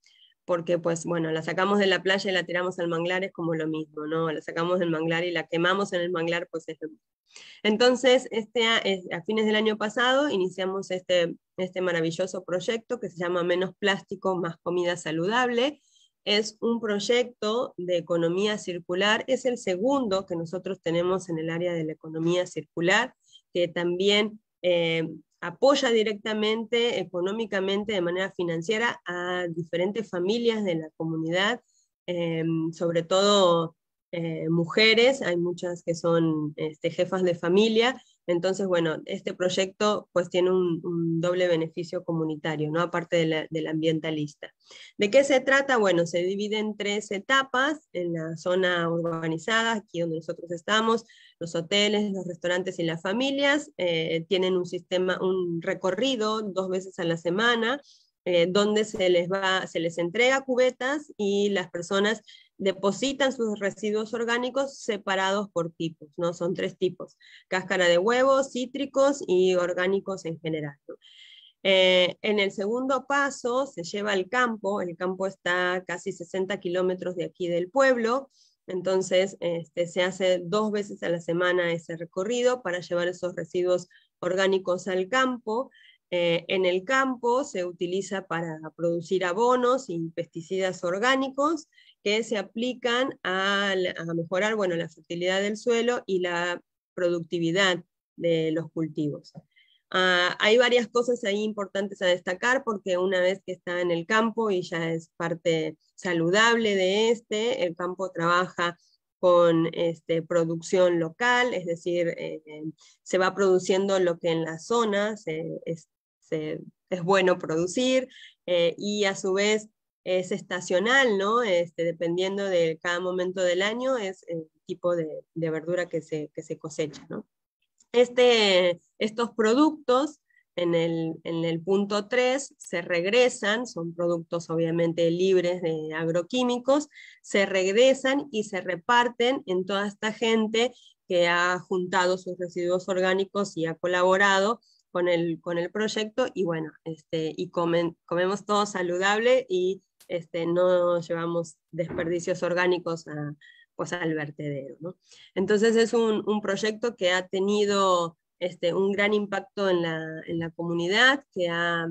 [SPEAKER 3] Porque pues bueno, la sacamos de la playa y la tiramos al manglar es como lo mismo, ¿no? La sacamos del manglar y la quemamos en el manglar, pues es lo mismo. Entonces, este, a fines del año pasado iniciamos este, este maravilloso proyecto que se llama Menos plástico, más comida saludable. Es un proyecto de economía circular, es el segundo que nosotros tenemos en el área de la economía circular, que también eh, apoya directamente económicamente de manera financiera a diferentes familias de la comunidad, em, sobre todo eh, mujeres, hay muchas que son este, jefas de familia entonces, bueno, este proyecto pues tiene un, doble beneficio comunitario, ¿no? aparte del ambientalista. ¿De qué se trata? Bueno, se divide en tres etapas, en la zona urbanizada, aquí donde nosotros estamos, los hoteles, los restaurantes y las familias, eh, tienen un sistema, un recorrido dos veces a la semana, eh, donde se les, va, se les entrega cubetas y las personas depositan sus residuos orgánicos separados por tipos, ¿no? Son tres tipos, cáscara de huevos, cítricos y orgánicos en general. Eh, en el segundo paso se lleva al campo, el campo está casi 60 kilómetros de aquí del pueblo, entonces este, se hace dos veces a la semana ese recorrido para llevar esos residuos orgánicos al campo. Eh, en el campo se utiliza para producir abonos y pesticidas orgánicos que se aplican a, mejorar bueno, la fertilidad del suelo y la productividad de los cultivos. Ah, hay varias cosas ahí importantes a destacar porque una vez que está en el campo y ya es parte saludable de este, el campo trabaja con este, producción local, es decir, eh, eh, se va produciendo lo que en la zona es, bueno producir eh, y a su vez es estacional, ¿no? Este, dependiendo de cada momento del año, es el tipo de, verdura que se, que se cosecha, Este, estos productos en el, punto 3 se regresan, son productos obviamente libres de agroquímicos, se regresan y se reparten en toda esta gente que ha juntado sus residuos orgánicos y ha colaborado con el, con el proyecto y bueno, este, y comemos todo saludable y este, no llevamos desperdicios orgánicos pues, al vertedero. Entonces es un, proyecto que ha tenido este, un gran impacto en la, comunidad, que ha,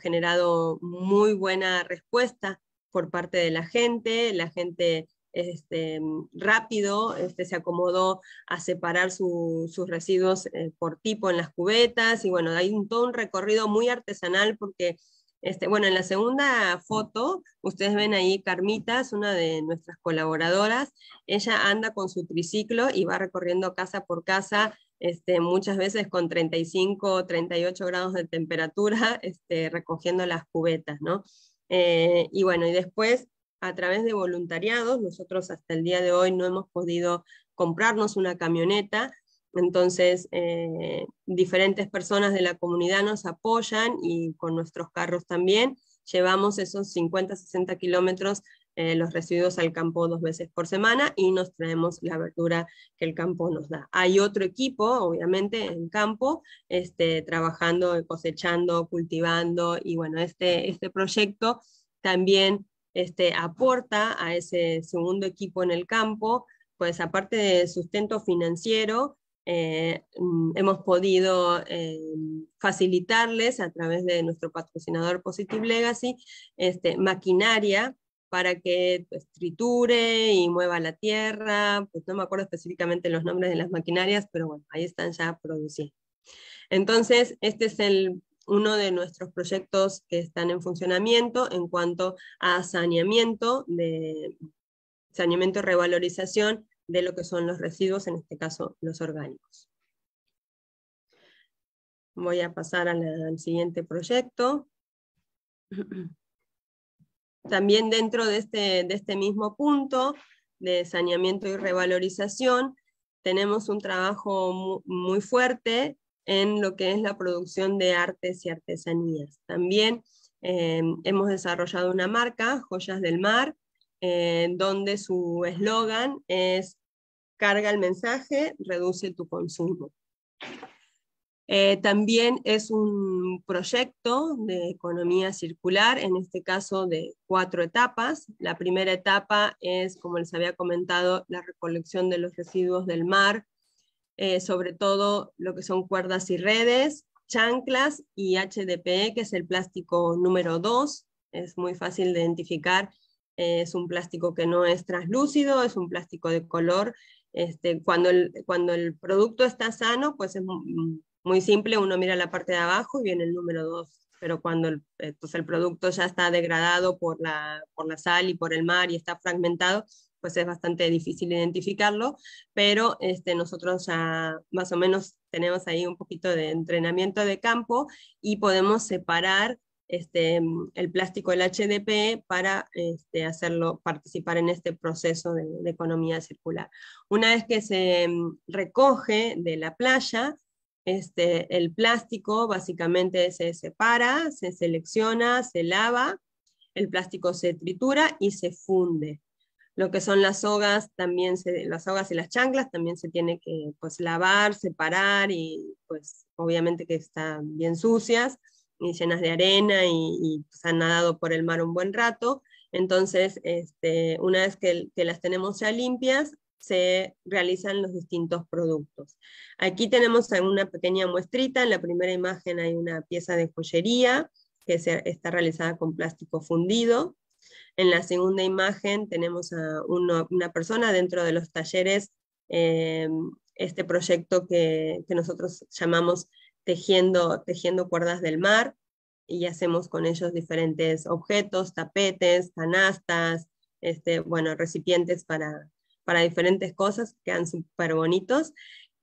[SPEAKER 3] generado muy buena respuesta por parte de la gente. La gente este, rápido se acomodó a separar sus residuos eh, por tipo en las cubetas y bueno, hay un, todo un recorrido muy artesanal porque este, bueno, en la segunda foto, ustedes ven ahí es una de nuestras colaboradoras. Ella anda con su triciclo y va recorriendo casa por casa, este, muchas veces con 35 o 38 grados de temperatura, [LAUGHS] este, recogiendo las cubetas, ¿no? Eh, y bueno, y después a través de voluntariados, nosotros hasta el día de hoy no hemos podido comprarnos una camioneta, entonces, eh, diferentes personas de la comunidad nos apoyan y con nuestros carros también llevamos esos 50, 60 kilómetros eh, los residuos al campo dos veces por semana y nos traemos la verdura que el campo nos da. Hay otro equipo, obviamente, en campo, este, trabajando, cosechando, cultivando y bueno, este, este proyecto también este, aporta a ese segundo equipo en el campo, pues aparte de sustento financiero, eh, mm, hemos podido eh, facilitarles a través de nuestro patrocinador Positive Legacy este, maquinaria para que pues, triture y mueva la tierra, pues no me acuerdo específicamente los nombres de las maquinarias, pero bueno, ahí están ya produciendo. Entonces, este es el, uno de nuestros proyectos que están en funcionamiento en cuanto a saneamiento, de, saneamiento, revalorización de lo que son los residuos, en este caso los orgánicos. Voy a pasar al siguiente proyecto. [CLEARS THROAT] También dentro este, de este, mismo punto de saneamiento y revalorización, tenemos un trabajo muy fuerte en lo que es la producción de artes y artesanías. También eh, hemos desarrollado una marca, Joyas del Mar, donde su eslogan es carga el mensaje, reduce tu consumo. Eh, también es un proyecto de economía circular, en este caso de cuatro etapas. La primera etapa es, como les había comentado, la recolección de los residuos del mar, eh, sobre todo lo que son cuerdas y redes, chanclas y HDPE, que es el plástico número dos Es muy fácil de identificar es un plástico que no es translúcido, es un plástico de color. Este, cuando, el, cuando el producto está sano, pues es muy simple, uno mira la parte de abajo y viene el número 2, pero cuando eh, pues el, producto ya está degradado por la, por sal y por el mar y está fragmentado, pues es bastante difícil identificarlo, pero este, nosotros ya más o menos tenemos ahí un poquito de entrenamiento de campo y podemos separar este, mm, el plástico, el HDP, para este, hacerlo participar en este proceso de, economía circular. Una vez que se mm, recoge de la playa, este, el plástico básicamente se separa, se selecciona, se lava, el plástico se tritura y se funde. Lo que son las sogas, también las sogas y las chanclas también se tiene que pues, lavar, separar y pues obviamente que están bien sucias y llenas de arena y, pues, han nadado por el mar un buen rato. Entonces, este, una vez que, las tenemos ya limpias, se realizan los distintos productos. Aquí tenemos una pequeña muestrita, en la primera imagen hay una pieza de joyería que se, está realizada con plástico fundido. En la segunda imagen tenemos a una persona dentro de los talleres, eh, este proyecto que, que nosotros llamamos tejiendo, cuerdas del mar y hacemos con ellos diferentes objetos, tapetes, canastas, este, bueno, recipientes para, para diferentes cosas, quedan súper bonitos.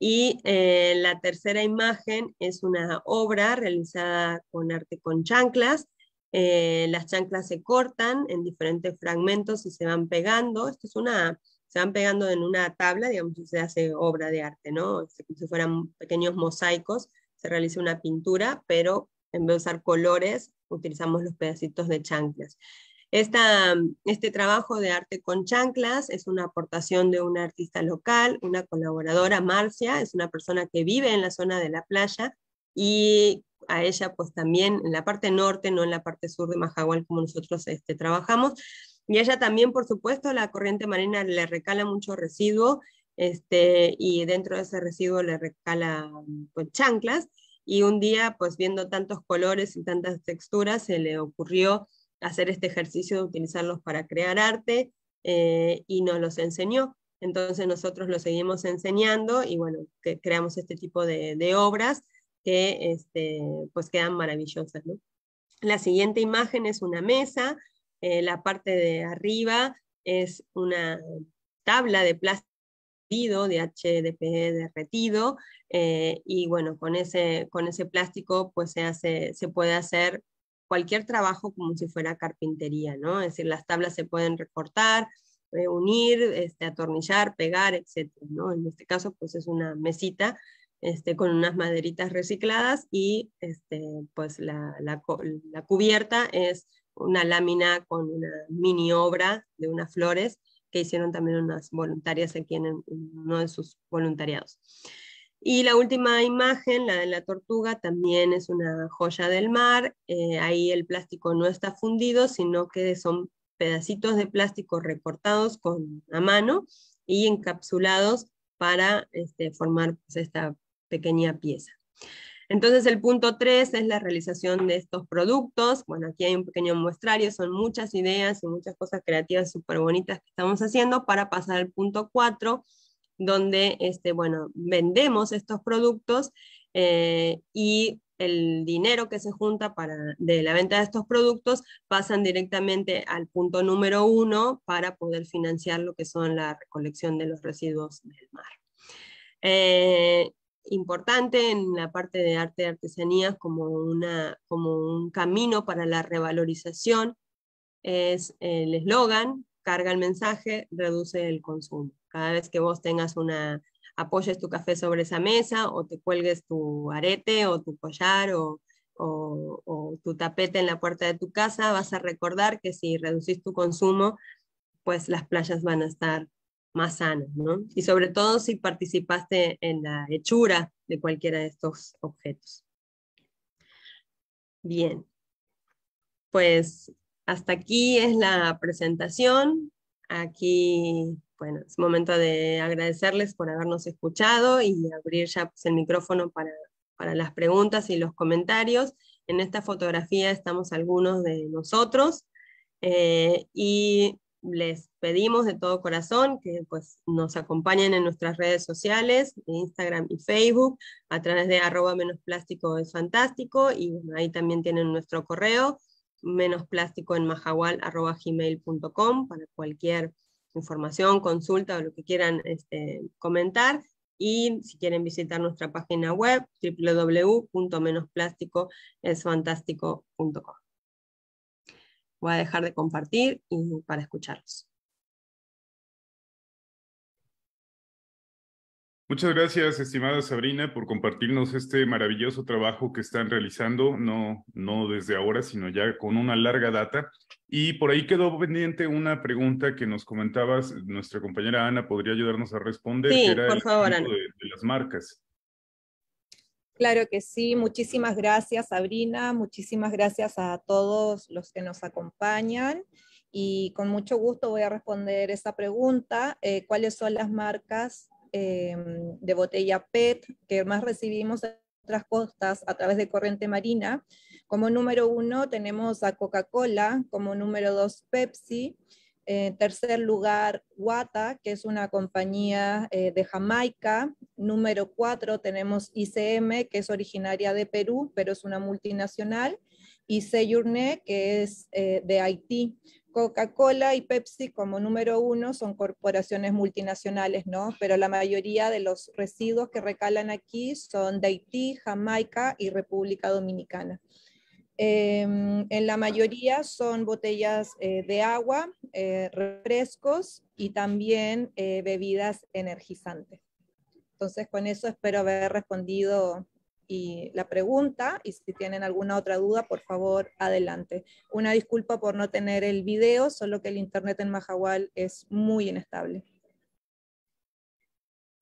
[SPEAKER 3] Y eh, la tercera imagen es una obra realizada con arte con chanclas. Eh, las chanclas se cortan en diferentes fragmentos y se van pegando. Esto es una, se van pegando en una tabla, digamos, se hace obra de arte, ¿no? Este, como si fueran pequeños mosaicos se realiza una pintura, pero en vez de usar colores, utilizamos los pedacitos de chanclas. Esta, este trabajo de arte con chanclas es una aportación de una artista local, una colaboradora, Marcia, es una persona que vive en la zona de la playa y a ella pues también en la parte norte, no en la parte sur de Majagual como nosotros este, trabajamos. Y ella también, por supuesto, la corriente marina le recala mucho residuo este, y dentro de ese residuo le recala mm, pues, chanclas, y un día, pues viendo tantos colores y tantas texturas, se le ocurrió hacer este ejercicio de utilizarlos para crear arte, eh, y nos los enseñó. Entonces nosotros lo seguimos enseñando y bueno, que creamos este tipo de, obras que este, pues quedan maravillosas. La siguiente imagen es una mesa, eh, la parte de arriba es una tabla de plástico de HDPE derretido, eh, y bueno, con ese, con ese plástico pues se, hace, se puede hacer cualquier trabajo como si fuera carpintería, ¿no? Es decir, las tablas se pueden recortar, eh, unir, este, atornillar, pegar, etc. ¿no? En este caso pues es una mesita este, con unas maderitas recicladas y este, pues la, la, la, cubierta es una lámina con una mini obra de unas flores que hicieron también unas voluntarias aquí en, uno de sus voluntariados. Y la última imagen, la de la tortuga, también es una joya del mar. Eh, ahí el plástico no está fundido, sino que son pedacitos de plástico recortados con, a mano y encapsulados para este, formar pues, esta pequeña pieza. Entonces el punto 3 es la realización de estos productos. Bueno, aquí hay un pequeño muestrario, son muchas ideas y muchas cosas creativas súper bonitas que estamos haciendo para pasar al punto 4, donde este, bueno, vendemos estos productos eh, y el dinero que se junta para, de la venta de estos productos pasan directamente al punto número 1 para poder financiar lo que son la recolección de los residuos del mar. Eh, importante en la parte de arte y artesanías como, una, como un camino para la revalorización es el eslogan, carga el mensaje, reduce el consumo. Cada vez que vos tengas una, apoyes tu café sobre esa mesa o te cuelgues tu arete o tu collar o tu tapete en la puerta de tu casa, vas a recordar que si reducís tu consumo, pues las playas van a estar más sana, ¿no? Y sobre todo si participaste en la hechura de cualquiera de estos objetos. Bien, pues hasta aquí es la presentación. Aquí, bueno, es momento de agradecerles por habernos escuchado y abrir ya pues, el micrófono para, las preguntas y los comentarios. En esta fotografía estamos algunos de nosotros eh, y les pedimos de todo corazón que pues, nos acompañen en nuestras redes sociales, Instagram y Facebook, a través de arroba menos plástico es fantástico, y ahí también tienen nuestro correo, menos plástico en para cualquier información, consulta o lo que quieran este, comentar. Y si quieren visitar nuestra página web, www.menosplásticoesfantástico.com Voy a dejar de compartir y para escucharlos.
[SPEAKER 1] Muchas gracias, estimada Sabrina, por compartirnos este maravilloso trabajo que están realizando, no, no desde ahora, sino ya con una larga data. Y por ahí quedó pendiente una pregunta que nos comentabas, nuestra compañera Ana podría ayudarnos a responder, sí, por favor, Ana. De, las marcas.
[SPEAKER 4] Claro que sí, muchísimas gracias Sabrina, muchísimas gracias a todos los que nos acompañan y con mucho gusto voy a responder esa pregunta, eh, ¿cuáles son las marcas Em, de botella PET que más recibimos en otras costas a través de corriente marina. Como número uno tenemos a Coca-Cola, como número dos Pepsi, en tercer lugar Wata, que es una compañía eh, de Jamaica. Número cuatro tenemos ICM, que es originaria de Perú, pero es una multinacional. Y Seyurne, que es eh, de Haití. Coca-Cola y Pepsi como número uno son corporaciones multinacionales, ¿no? Pero la mayoría de los residuos que recalan aquí son de Haití, Jamaica y República Dominicana. Em, en la mayoría son botellas eh, de agua, eh, refrescos y también eh, bebidas energizantes. Entonces, con eso espero haber respondido y la pregunta y si tienen alguna otra duda, por favor, adelante. Una disculpa por no tener el video, solo que el internet en Mahahual es muy inestable.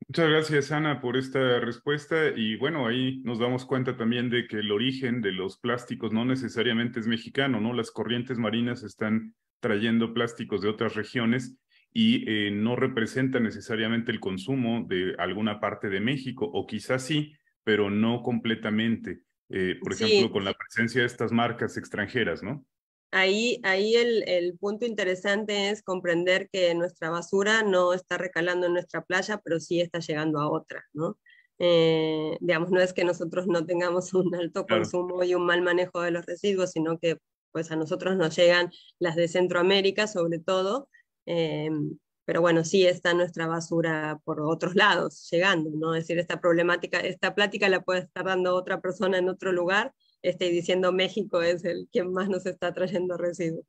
[SPEAKER 1] Muchas gracias, Ana, por esta respuesta. Y bueno, ahí nos damos cuenta también de que el origen de los plásticos no necesariamente es mexicano, ¿no? Las corrientes marinas están trayendo plásticos de otras regiones y eh, no representa necesariamente el consumo de alguna parte de México, o quizás sí, pero no completamente. Eh, por ejemplo, con la presencia de estas marcas extranjeras, ¿no?
[SPEAKER 3] Ahí, ahí el, punto interesante es comprender que nuestra basura no está recalando en nuestra playa, pero sí está llegando a otra, ¿no? Eh, digamos, no es que nosotros no tengamos un alto consumo y un mal manejo de los residuos, sino que pues a nosotros nos llegan las de Centroamérica sobre todo, eh, pero bueno, sí está nuestra basura por otros lados llegando, ¿no? Es decir, esta problemática, esta plática la puede estar dando otra persona en otro lugar este, diciendo México es el quien más nos está trayendo residuos.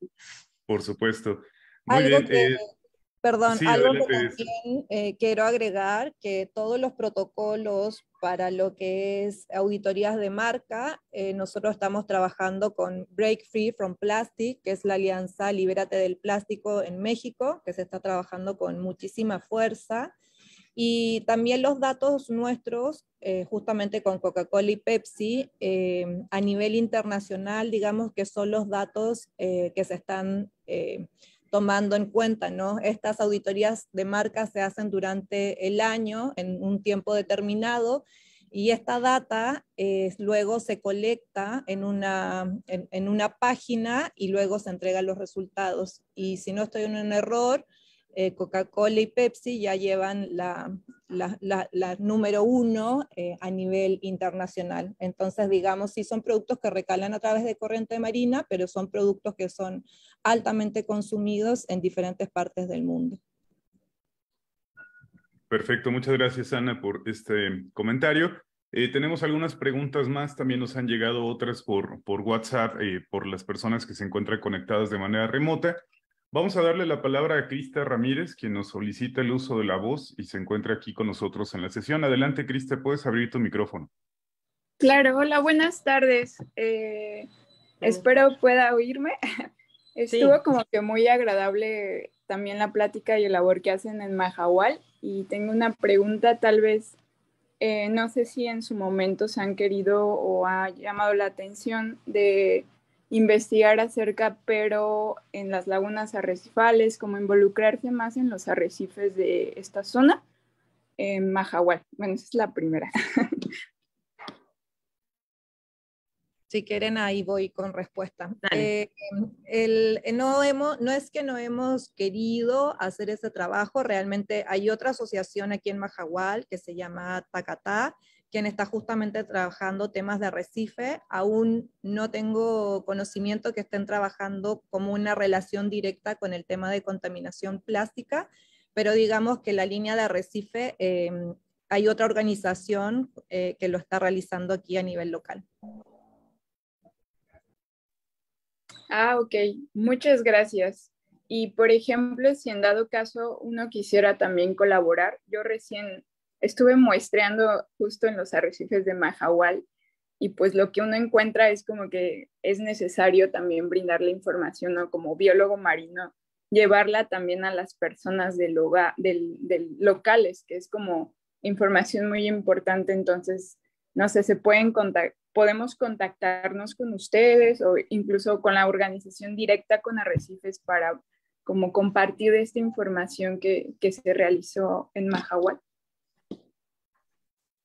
[SPEAKER 1] Por supuesto. Muy eh, Perdón, algo que
[SPEAKER 4] también eh, quiero agregar, que todos los protocolos para lo que es auditorías de marca, eh, nosotros estamos trabajando con Break Free from Plastic, que es la alianza Libérate del Plástico en México, que se está trabajando con muchísima fuerza. Y también los datos nuestros, eh, justamente con Coca-Cola y Pepsi, a nivel internacional, digamos que son los datos que se están tomando en cuenta, ¿no? Estas auditorías de marca se hacen durante el año, en un tiempo determinado, y esta data eh, luego se colecta en una, en una página y luego se entrega los resultados. Y si no estoy en un error, eh, Coca-Cola y Pepsi ya llevan la, número uno eh, a nivel internacional. Entonces, digamos, sí son productos que recalan a través de corriente marina, pero son productos que son altamente consumidos en diferentes partes del mundo.
[SPEAKER 1] Perfecto, muchas gracias Ana por este comentario. Eh, tenemos algunas preguntas más, también nos han llegado otras por, WhatsApp, y por las personas que se encuentran conectadas de manera remota. Vamos a darle la palabra a Crista Ramírez, quien nos solicita el uso de la voz y se encuentra aquí con nosotros en la sesión. Adelante, Crista, puedes abrir tu micrófono.
[SPEAKER 5] Claro, hola, buenas tardes. Eh, espero pueda oírme. [LAUGHS] Estuvo como que muy agradable también la plática y el labor que hacen en Mahahual y tengo una pregunta tal vez, eh, no sé si en su momento se han querido o ha llamado la atención de investigar acerca, pero en las lagunas arrecifales, como involucrarse más en los arrecifes de esta zona, en Mahahual. Bueno, esa es la primera. [LAUGHS]
[SPEAKER 4] Si quieren, ahí voy con respuesta. Eh, eh, no, no es que no hemos querido hacer ese trabajo, realmente hay otra asociación aquí en Mahahual que se llama Tacatá, quien está justamente trabajando temas de arrecife. Aún no tengo conocimiento que estén trabajando como una relación directa con el tema de contaminación plástica, pero digamos que la línea de arrecife em, hay otra organización eh, que lo está realizando aquí a nivel local. Ah, ok. Muchas gracias.
[SPEAKER 5] Y por ejemplo, si en dado caso uno quisiera también colaborar, yo recién estuve muestreando justo en los arrecifes de Mahahual y pues lo que uno encuentra es como que es necesario también brindarle información, ¿no? Como biólogo marino, llevarla también a las personas del locales, que es como información muy importante, entonces, no sé, se pueden podemos contactarnos con ustedes o incluso con la organización directa con Arrecifes para como compartir esta información que, que se realizó en Mahahual.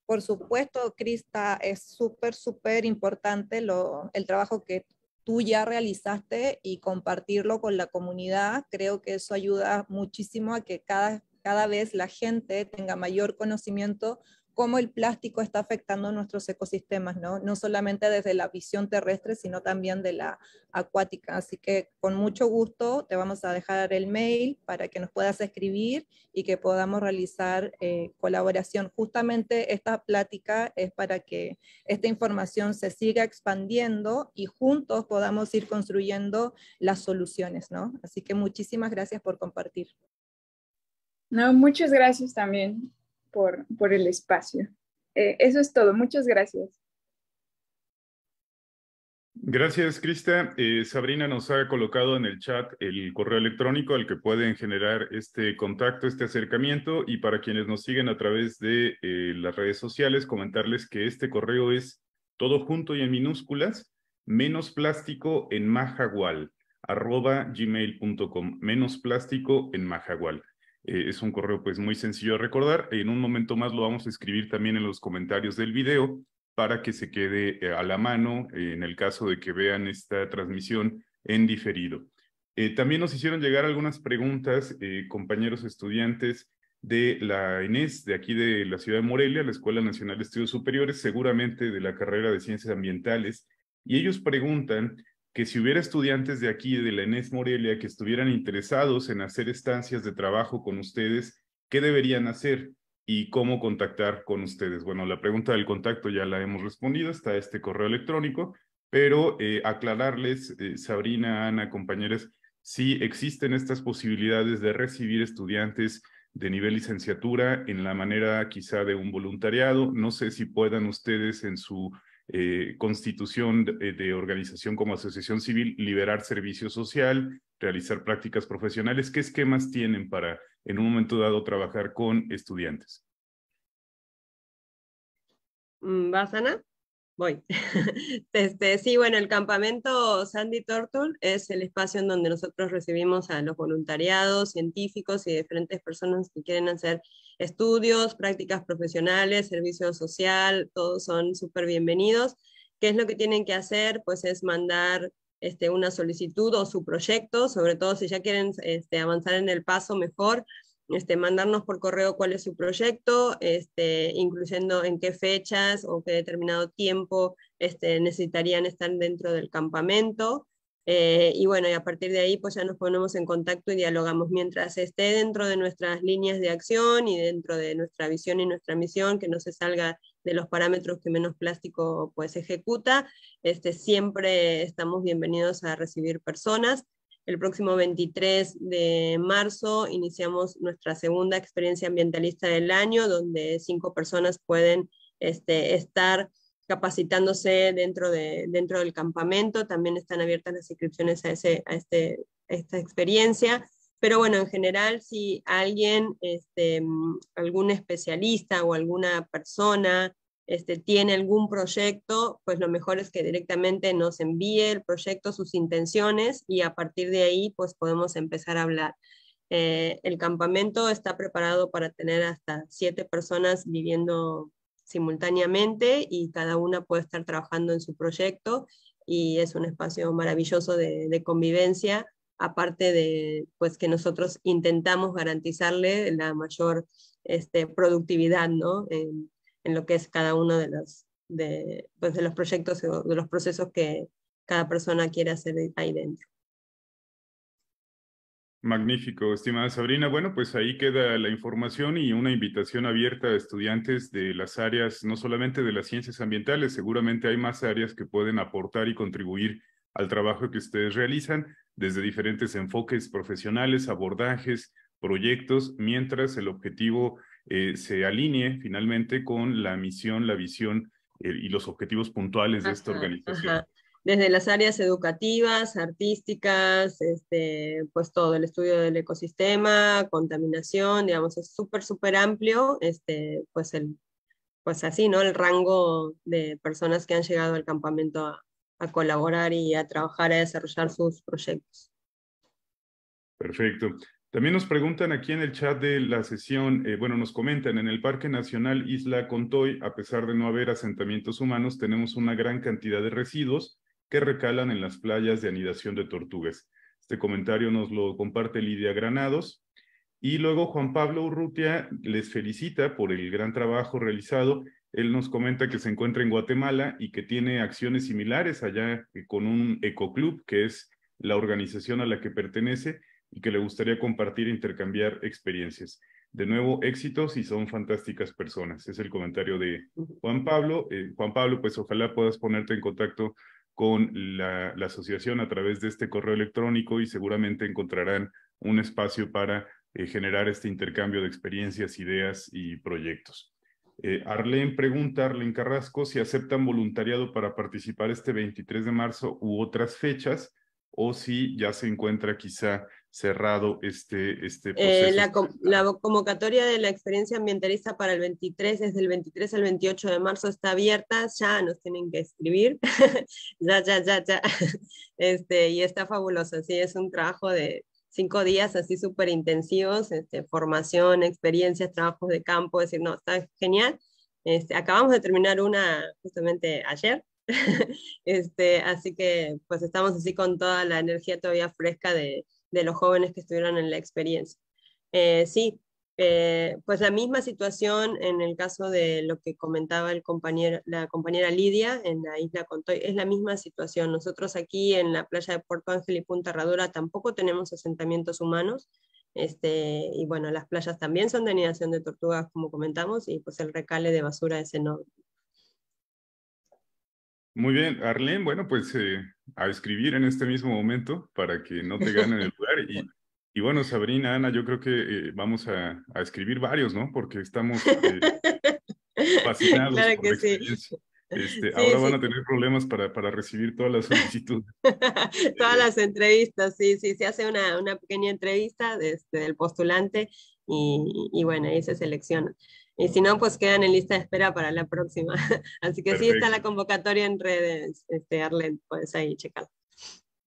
[SPEAKER 4] Por supuesto, Crista, es súper, súper importante lo, el trabajo que tú ya realizaste y compartirlo con la comunidad. Creo que eso ayuda muchísimo a que cada, cada vez la gente tenga mayor conocimiento cómo el plástico está afectando nuestros ecosistemas, ¿no? No solamente desde la visión terrestre, sino también de la acuática. Así que con mucho gusto te vamos a dejar el mail para que nos puedas escribir y que podamos realizar eh, colaboración. Justamente esta plática es para que esta información se siga expandiendo y juntos podamos ir construyendo las soluciones, ¿no? Así que muchísimas gracias por compartir.
[SPEAKER 5] No, muchas
[SPEAKER 4] gracias también
[SPEAKER 5] por, el espacio. Eh, eso es todo. Muchas gracias.
[SPEAKER 1] Gracias, Crista. Eh, Sabrina nos ha colocado en el chat el correo electrónico al que pueden generar este contacto, este acercamiento. Y para quienes nos siguen a través de eh, las redes sociales, comentarles que este correo es todo junto y en minúsculas, menos plástico en majagual, arroba gmail.com, menos plástico en majagual. Eh, es un correo pues muy sencillo de recordar. En un momento más lo vamos a escribir también en los comentarios del video para que se quede eh, a la mano eh, en el caso de que vean esta transmisión en diferido. también nos hicieron llegar algunas preguntas, compañeros estudiantes de la ENES, de aquí de la ciudad de Morelia, la Escuela Nacional de Estudios Superiores, seguramente de la carrera de Ciencias Ambientales, y ellos preguntan que si hubiera estudiantes de aquí, de la ENES Morelia, que estuvieran interesados en hacer estancias de trabajo con ustedes, ¿qué deberían hacer y cómo contactar con ustedes? Bueno, la pregunta del contacto ya la hemos respondido, está este correo electrónico, pero eh, aclararles, eh, Sabrina, Ana, compañeras, si existen estas posibilidades de recibir estudiantes de nivel licenciatura en la manera quizá de un voluntariado. No sé si puedan ustedes en su eh, constitución eh, de, organización como asociación civil, liberar servicio social, realizar prácticas profesionales. ¿Qué esquemas tienen para en un momento dado trabajar con estudiantes?
[SPEAKER 3] Mm, ¿Vas, Ana? Voy. [LAUGHS] Este, sí, bueno, el campamento Sandy Turtle es el espacio en donde nosotros recibimos a los voluntariados, científicos y diferentes personas que quieren hacer estudios, prácticas profesionales, servicio social, todos son súper bienvenidos. ¿Qué es lo que tienen que hacer? Pues es mandar este, una solicitud o su proyecto, sobre todo si ya quieren este, avanzar en el paso mejor, este, mandarnos por correo cuál es su proyecto, este, incluyendo en qué fechas o qué determinado tiempo este, necesitarían estar dentro del campamento. Eh, y bueno, y a partir de ahí pues ya nos ponemos en contacto y dialogamos mientras esté dentro de nuestras líneas de acción y dentro de nuestra visión y nuestra misión, que no se salga de los parámetros que menos plástico pues ejecuta, este, siempre estamos bienvenidos a recibir personas. El próximo 23 de marzo iniciamos nuestra segunda experiencia ambientalista del año, donde cinco personas pueden este, estar capacitándose dentro, de, dentro del campamento, también están abiertas las inscripciones a, ese, a, este, esta experiencia. Pero bueno, en general, si alguien, este, mm, algún especialista o alguna persona este, tiene algún proyecto, pues lo mejor es que directamente nos envíe el proyecto, sus intenciones y a partir de ahí pues podemos empezar a hablar. Eh, el campamento está preparado para tener hasta siete personas viviendo simultáneamente y cada una puede estar trabajando en su proyecto y es un espacio maravilloso de, convivencia, aparte de pues, que nosotros intentamos garantizarle la mayor este, productividad ¿no? en, lo que es cada uno de los, de, pues, de los proyectos o de los procesos que cada persona quiere hacer ahí dentro.
[SPEAKER 1] Magnífico, estimada Sabrina. Bueno, pues ahí queda la información y una invitación abierta a estudiantes de las áreas, no solamente de las ciencias ambientales, seguramente hay más áreas que pueden aportar y contribuir al trabajo que ustedes realizan desde diferentes enfoques profesionales, abordajes, proyectos, mientras el objetivo eh, se alinee finalmente con la misión, la visión eh, y los objetivos puntuales de esta organización
[SPEAKER 3] desde las áreas educativas, artísticas, este, pues todo, el estudio del ecosistema, contaminación, digamos, es súper, súper amplio, este, pues, el, pues así, ¿no? El rango de personas que han llegado al campamento a, colaborar y a trabajar, a desarrollar sus proyectos.
[SPEAKER 1] Perfecto. También nos preguntan aquí en el chat de la sesión, eh, bueno, nos comentan, en el Parque Nacional Isla Contoy, a pesar de no haber asentamientos humanos, tenemos una gran cantidad de residuos recalan en las playas de anidación de tortugas. Este comentario nos lo comparte Lidia Granados. Y luego Juan Pablo Urrutia les felicita por el gran trabajo realizado. Él nos comenta que se encuentra en Guatemala y que tiene acciones similares allá eh, con un ecoclub, que es la organización a la que pertenece y que le gustaría compartir e intercambiar experiencias. De nuevo, éxitos y son fantásticas personas. Es el comentario de Juan Pablo. Eh, Juan Pablo, pues ojalá puedas ponerte en contacto con la, asociación a través de este correo electrónico y seguramente encontrarán un espacio para eh, generar este intercambio de experiencias, ideas y proyectos. Eh, Arlen pregunta, Arlen Carrasco, si aceptan voluntariado para participar este 23 de marzo u otras fechas o si ya se encuentra quizá cerrado este, este eh,
[SPEAKER 3] proceso? la, la, convocatoria de la experiencia ambientalista para el 23, desde el 23 al 28 de marzo, está abierta, ya nos tienen que escribir, [LAUGHS] ya, ya, ya, ya, [LAUGHS] este, y está fabuloso, sí, es un trabajo de cinco días así súper intensivos, este, formación, experiencias, trabajos de campo, es decir, no, está genial. Este, acabamos de terminar una justamente ayer, [LAUGHS] este, así que pues estamos así con toda la energía todavía fresca de, de los jóvenes que estuvieron en la experiencia. Eh, sí, eh, pues la misma situación en el caso de lo que comentaba el compañero, la compañera Lidia en la isla Contoy, es la misma situación. Nosotros aquí en la playa de Puerto Ángel y Punta Herradura tampoco tenemos asentamientos humanos. Este, y bueno, las playas también son de anidación de tortugas, como comentamos, y pues el recale de basura es enorme.
[SPEAKER 1] Muy bien, Arlene, bueno, pues eh, a escribir en este mismo momento para que no te ganen el lugar. Y, y bueno, Sabrina, Ana, yo creo que eh, vamos a, a, escribir varios, ¿no? Porque estamos eh,
[SPEAKER 3] fascinados. por sí.
[SPEAKER 1] Este, ahora van a tener problemas para, para recibir todas las solicitudes.
[SPEAKER 3] [LAUGHS] todas las entrevistas, sí, sí, se hace una, una pequeña entrevista este, del postulante y, y, bueno, ahí se selecciona. Y si no, pues quedan en lista de espera para la próxima. [LAUGHS] Así que sí está la convocatoria en redes, este, Arlen, puedes ahí checar.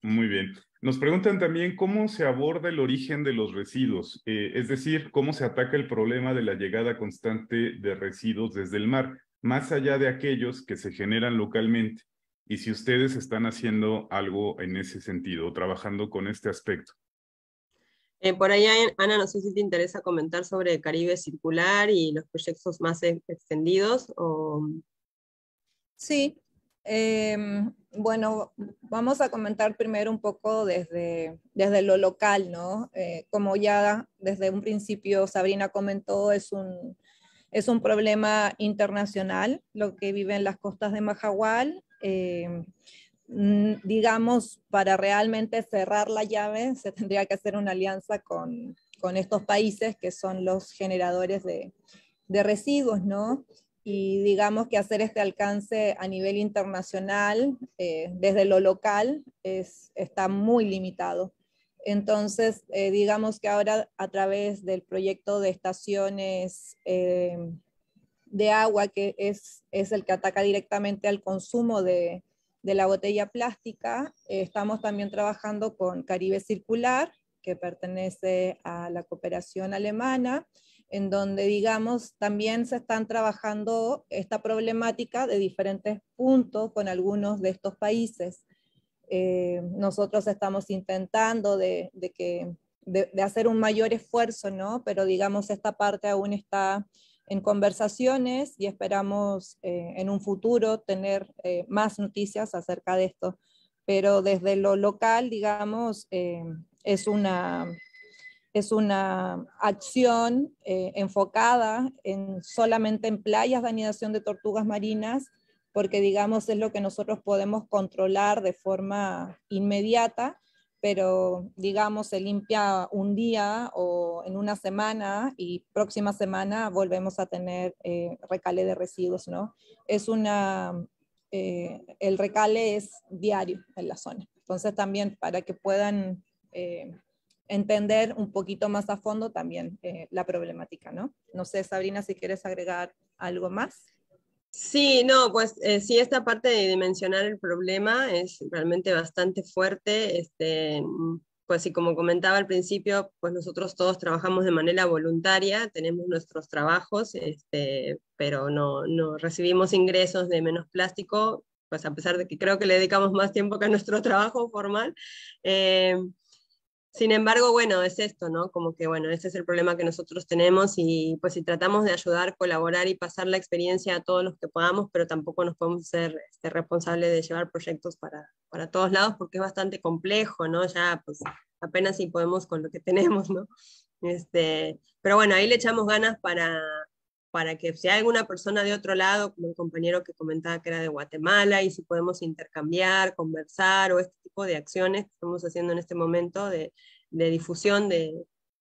[SPEAKER 1] Muy bien. Nos preguntan también cómo se aborda el origen de los residuos, eh, es decir, cómo se ataca el problema de la llegada constante de residuos desde el mar, más allá de aquellos que se generan localmente, y si ustedes están haciendo algo en ese sentido, trabajando con este aspecto.
[SPEAKER 3] Eh, por ahí, Ana, no sé si te interesa comentar sobre el Caribe Circular y los proyectos más
[SPEAKER 4] e-, extendidos. Sí, em, bueno, vamos a comentar primero un poco desde, desde lo local, ¿no? Eh, como ya desde un principio Sabrina comentó, es un, es un problema internacional lo que viven las costas de Mahahual, Eh, Mm, digamos, para realmente cerrar la llave, se tendría que hacer una alianza con, estos países que son los generadores de, residuos, ¿no? y digamos que hacer este alcance a nivel internacional, eh, desde lo local, es, está muy limitado. Entonces, eh, digamos que ahora a través del proyecto de estaciones eh, de agua, que es, es el que ataca directamente al consumo de, de la botella plástica. Eh, estamos también trabajando con Caribe Circular, que pertenece a la cooperación alemana, en donde, digamos, también se están trabajando esta problemática de diferentes puntos con algunos de estos países. Eh, nosotros estamos intentando de, que de, hacer un mayor esfuerzo, ¿no? Pero digamos, esta parte aún está en conversaciones y esperamos eh, en un futuro tener eh, más noticias acerca de esto. Pero desde lo local, digamos, eh, es, una, es una acción enfocada en, solamente en playas de anidación de tortugas marinas, porque digamos es lo que nosotros podemos controlar de forma inmediata pero digamos se limpia un día o en una semana y próxima semana volvemos a tener eh, recale de residuos, ¿no? Es una, eh, el recale es diario en la zona. Entonces también para que puedan eh, entender un poquito más a fondo también la problemática, ¿no? No sé, Sabrina, si quieres agregar algo más. Sí, no, pues eh, sí, esta parte de dimensionar el problema
[SPEAKER 3] es realmente bastante fuerte. Este, pues sí, como comentaba al principio, pues nosotros todos trabajamos de manera voluntaria, tenemos nuestros trabajos, este, pero no, no recibimos ingresos de menos plástico, pues a pesar de que creo que le dedicamos más tiempo que a nuestro [LAUGHS] trabajo formal. Eh, sin embargo, bueno, es esto, ¿no? Como que, bueno, ese es el problema que nosotros tenemos y pues si tratamos de ayudar, colaborar y pasar la experiencia a todos los que podamos, pero tampoco nos podemos ser este, responsables de llevar proyectos para, para todos lados porque es bastante complejo, ¿no? Ya pues apenas si podemos con lo que tenemos, ¿no? Este, pero bueno, ahí le echamos ganas para, para que si hay alguna persona de otro lado, como el compañero que comentaba que era de Guatemala, y si podemos intercambiar, conversar o este tipo de acciones que estamos haciendo en este momento de, difusión de,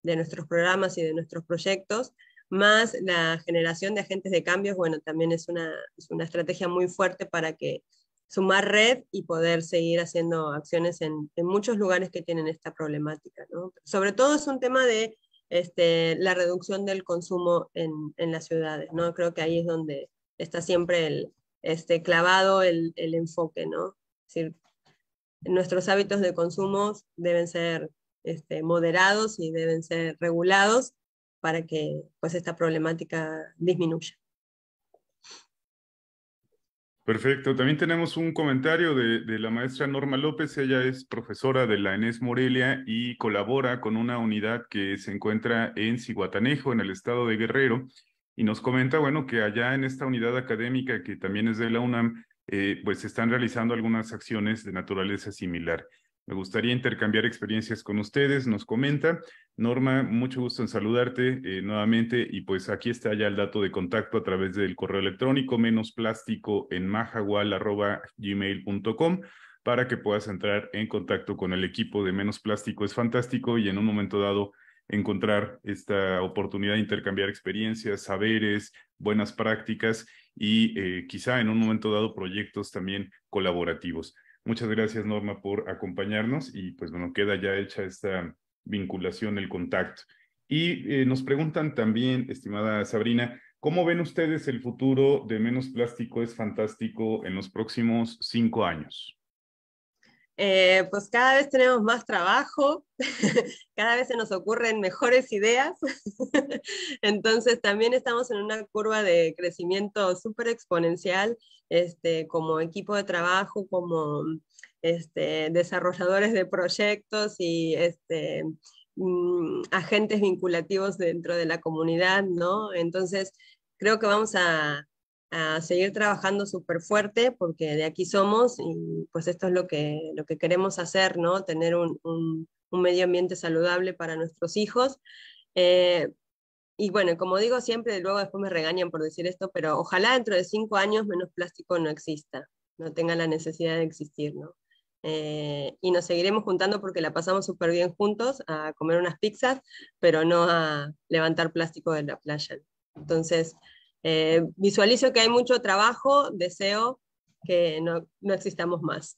[SPEAKER 3] nuestros programas y de nuestros proyectos, más la generación de agentes de cambios, bueno, también es una, estrategia muy fuerte para que sumar red y poder seguir haciendo acciones en, muchos lugares que tienen esta problemática. Sobre todo es un tema de este, la reducción del consumo en, en, las ciudades, ¿no? Creo que ahí es donde está siempre el, este, clavado el, enfoque, ¿no? nuestros hábitos de consumo deben ser este, moderados y deben ser regulados para que pues, esta problemática disminuya.
[SPEAKER 1] Perfecto. También tenemos un comentario de, la maestra Norma López. Ella es profesora de la ENES Morelia y colabora con una unidad que se encuentra en Ciguatanejo, en el estado de Guerrero. Y nos comenta, bueno, que allá en esta unidad académica, que también es de la UNAM, eh, pues están realizando algunas acciones de naturaleza similar. Me gustaría intercambiar experiencias con ustedes, nos comenta. Norma, mucho gusto en saludarte eh, nuevamente y pues aquí está ya el dato de contacto a través del correo electrónico menos plástico en com para que puedas entrar en contacto con el equipo de Menos Plástico. Es fantástico y en un momento dado encontrar esta oportunidad de intercambiar experiencias, saberes, buenas prácticas y eh, quizá en un momento dado proyectos también colaborativos. Muchas gracias Norma por acompañarnos y pues bueno, queda ya hecha esta vinculación, el contacto. Y eh, nos preguntan también, estimada Sabrina, ¿cómo ven ustedes el futuro de Menos Plástico es Fantástico en los próximos cinco años?
[SPEAKER 3] Eh, pues cada vez tenemos más trabajo, [LAUGHS] cada vez se nos ocurren mejores ideas, [LAUGHS] entonces también estamos en una curva de crecimiento súper exponencial este, como equipo de trabajo, como este, desarrolladores de proyectos y este, mm, agentes vinculativos dentro de la comunidad, Entonces, creo que vamos a, seguir trabajando súper fuerte porque de aquí somos y pues esto es lo que, lo que queremos hacer, Tener un, medio ambiente saludable para nuestros hijos. Eh, y bueno, como digo siempre, luego después me regañan por decir esto, pero ojalá dentro de cinco años menos plástico no exista, no tenga la necesidad de existir, ¿no? Eh, y nos seguiremos juntando porque la pasamos súper bien juntos a comer unas pizzas, pero no a levantar plástico de la playa. Entonces, eh, visualizo que hay mucho trabajo, deseo que no, existamos más.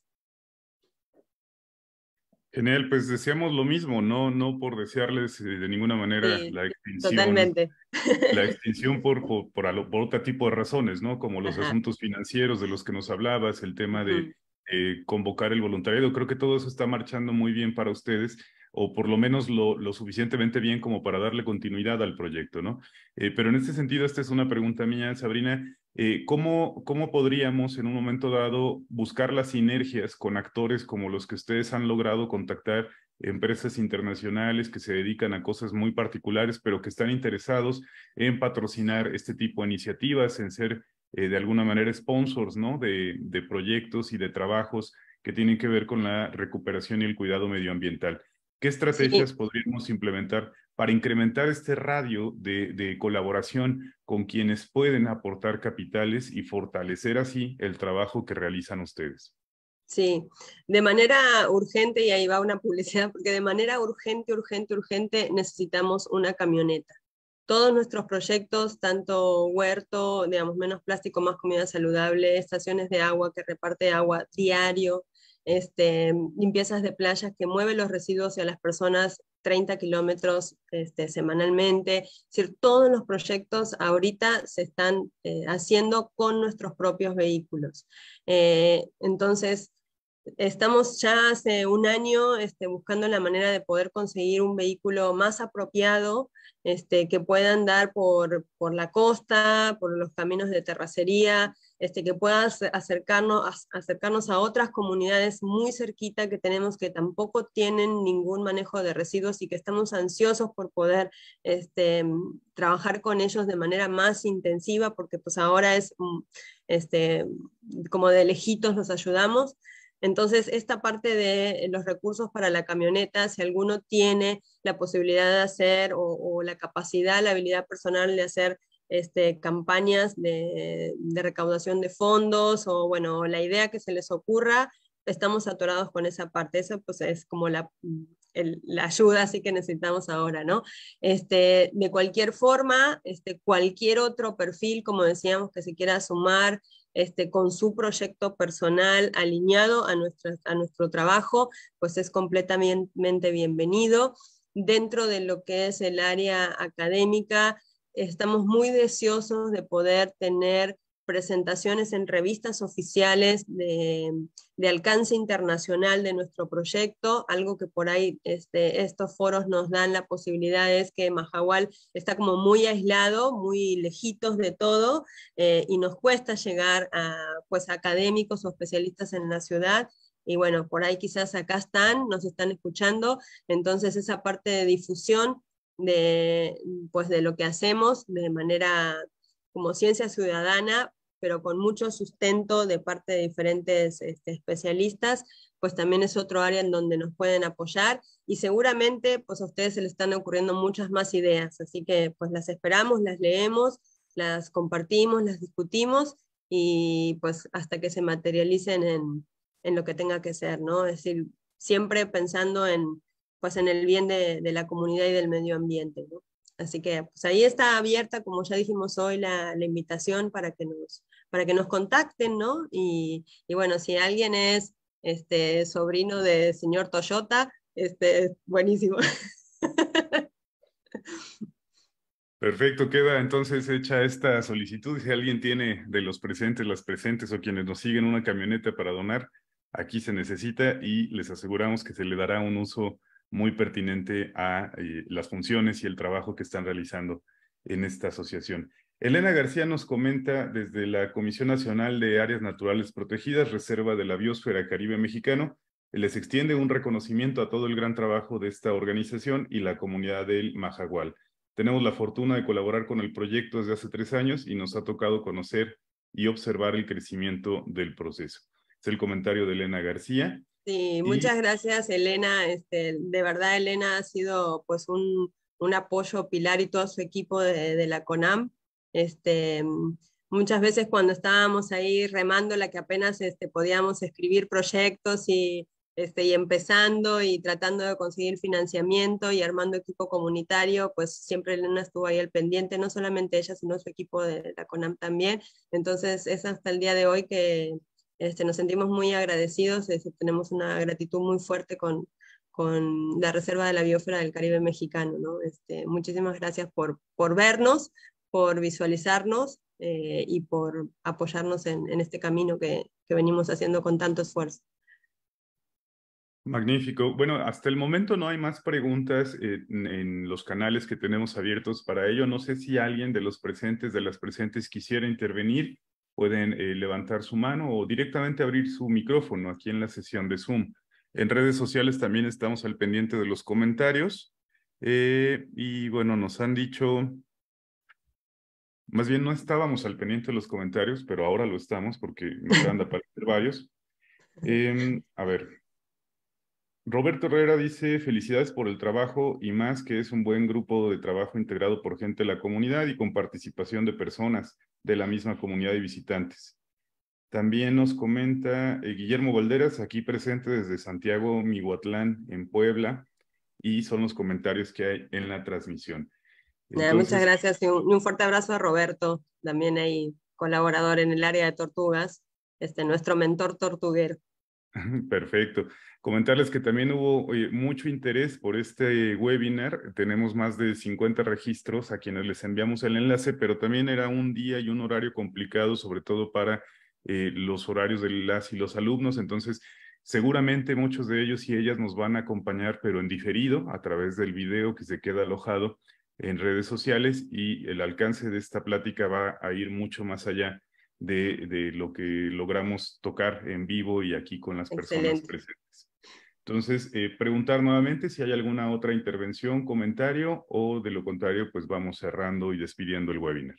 [SPEAKER 1] Genial, pues deseamos lo mismo, no, no por desearles eh, de ninguna manera la extinción. Totalmente. La [LAUGHS] extinción por, por, por, otro tipo de razones, ¿no? Como los asuntos financieros de los que nos hablabas, el tema de, mm. Eh, convocar el voluntariado. Creo que todo eso está marchando muy bien para ustedes o por lo menos lo, lo suficientemente bien como para darle continuidad al proyecto, ¿no? Eh, pero en este sentido, esta es una pregunta mía, Sabrina, eh, ¿cómo, ¿cómo podríamos en un momento dado buscar las sinergias con actores como los que ustedes han logrado contactar empresas internacionales que se dedican a cosas muy particulares, pero que están interesados en patrocinar este tipo de iniciativas, en ser eh, de alguna manera sponsors, ¿no? De, proyectos y de trabajos que tienen que ver con la recuperación y el cuidado medioambiental. ¿Qué estrategias podríamos implementar para incrementar este radio de, de, colaboración con quienes pueden aportar capitales y fortalecer así el trabajo que realizan ustedes?
[SPEAKER 3] Sí, de manera urgente, y ahí va una publicidad, porque de manera urgente, urgente, urgente necesitamos una camioneta todos nuestros proyectos, tanto huerto, digamos, menos plástico, más comida saludable, estaciones de agua que reparte agua diario, este, limpiezas de playas que mueven los residuos y a las personas 30 kilómetros este, semanalmente. Es decir, todos los proyectos ahorita se están eh, haciendo con nuestros propios vehículos. Eh, entonces, Estamos ya hace un año este, buscando la manera de poder conseguir un vehículo más apropiado este, que pueda andar por, por, la costa, por los caminos de terracería, este, que pueda acercarnos, acercarnos a otras comunidades muy cerquita que tenemos que tampoco tienen ningún manejo de residuos y que estamos ansiosos por poder este, trabajar con ellos de manera más intensiva, porque pues ahora es, mm, este, como de lejitos nos ayudamos. Entonces, esta parte de los recursos para la camioneta, si alguno tiene la posibilidad de hacer o, la capacidad, la habilidad personal de hacer este, campañas de, recaudación de fondos o, bueno, la idea que se les ocurra, estamos atorados con esa parte. eso pues es como la, ayuda así que necesitamos ahora, ¿no? Este, de cualquier forma, este, cualquier otro perfil, como decíamos, que se quiera sumar, este, con su proyecto personal alineado a a nuestro trabajo, pues es completamente bienvenido. Dentro de lo que es el área académica, estamos muy deseosos de poder tener presentaciones en revistas oficiales de, alcance internacional de nuestro proyecto, algo que por ahí este, estos foros nos dan la posibilidad es que Majahual está como muy aislado, muy lejitos de todo, eh, y nos cuesta llegar a pues, académicos o especialistas en la ciudad, y bueno, por ahí quizás acá están, nos están escuchando, entonces esa parte de difusión de, pues, de lo que hacemos de manera como ciencia ciudadana pero con mucho sustento de parte de diferentes este, especialistas, pues también es otro área en donde nos pueden apoyar y seguramente pues a ustedes se les están ocurriendo muchas más ideas, así que pues las esperamos, las leemos, las compartimos, las discutimos y pues hasta que se materialicen en, en lo que tenga que ser, ¿no? Es decir, siempre pensando en, pues, en el bien de, de la comunidad y del medio ambiente, ¿no? Así que pues ahí está abierta, como ya dijimos hoy, la, la invitación para que nos, para que nos contacten, ¿no? Y, bueno, si alguien es este, sobrino del señor Toyota, este, buenísimo.
[SPEAKER 1] Perfecto, queda entonces hecha esta solicitud. Si alguien tiene de los presentes, las presentes o quienes nos siguen una camioneta para donar, aquí se necesita y les aseguramos que se le dará un uso muy pertinente a eh, las funciones y el trabajo que están realizando en esta asociación. Elena García nos comenta desde la Comisión Nacional de Áreas Naturales Protegidas, Reserva de la Biosfera Caribe Mexicano, les extiende un reconocimiento a todo el gran trabajo de esta organización y la comunidad del Majagual. Tenemos la fortuna de colaborar con el proyecto desde hace tres años y nos ha tocado conocer y observar el crecimiento del proceso. Es el comentario de Elena García.
[SPEAKER 3] Sí, muchas gracias Elena. Este, de verdad Elena ha sido pues un, apoyo pilar y todo su equipo de, de la CONAM este, muchas veces cuando estábamos ahí remando la que apenas este, podíamos escribir proyectos y, este, y empezando y tratando de conseguir financiamiento y armando equipo comunitario, pues siempre Elena estuvo ahí al pendiente, no solamente ella, sino su equipo de la CONAM también. Entonces es hasta el día de hoy que este, nos sentimos muy agradecidos, tenemos una gratitud muy fuerte con, con la Reserva de la biósfera del Caribe Mexicano. ¿no? Este, muchísimas gracias por, por vernos, por visualizarnos eh, y por apoyarnos en, este camino que, que, venimos haciendo con tanto esfuerzo.
[SPEAKER 1] Magnífico. Bueno, hasta el momento no hay más preguntas en, los canales que tenemos abiertos para ello. No sé si alguien de los presentes, de las presentes, quisiera intervenir. Pueden eh, levantar su mano o directamente abrir su micrófono aquí en la sesión de Zoom. En redes sociales también estamos al pendiente de los comentarios. Eh, y bueno, nos han dicho más bien no estábamos al pendiente de los comentarios, pero ahora lo estamos porque me van de aparecer varios. Em, a ver. Roberto Herrera dice, felicidades por el trabajo y más que es un buen grupo de trabajo integrado por gente de la comunidad y con participación de personas de la misma comunidad y visitantes. También nos comenta eh, Guillermo Valderas, aquí presente desde Santiago, Mihuatlán, en Puebla, y son los comentarios que hay en la transmisión muchas
[SPEAKER 3] gracias y un, fuerte abrazo a Roberto, también ahí colaborador en el área de tortugas, este, nuestro mentor tortuguero.
[SPEAKER 1] [LAUGHS] Perfecto. Comentarles que también hubo mucho interés por este webinar. Tenemos más de 50 registros a quienes les enviamos el enlace, pero también era un día y un horario complicado, sobre todo para eh, los horarios de las y los alumnos. Entonces, seguramente muchos de ellos y ellas nos van a acompañar, pero en diferido, a través del video que se queda alojado en redes sociales y el alcance de esta plática va a ir mucho más allá de, lo que logramos tocar en vivo y aquí con las personas presentes. Entonces, eh, preguntar nuevamente si hay alguna otra intervención, comentario o de lo contrario, pues vamos cerrando y despidiendo el webinar.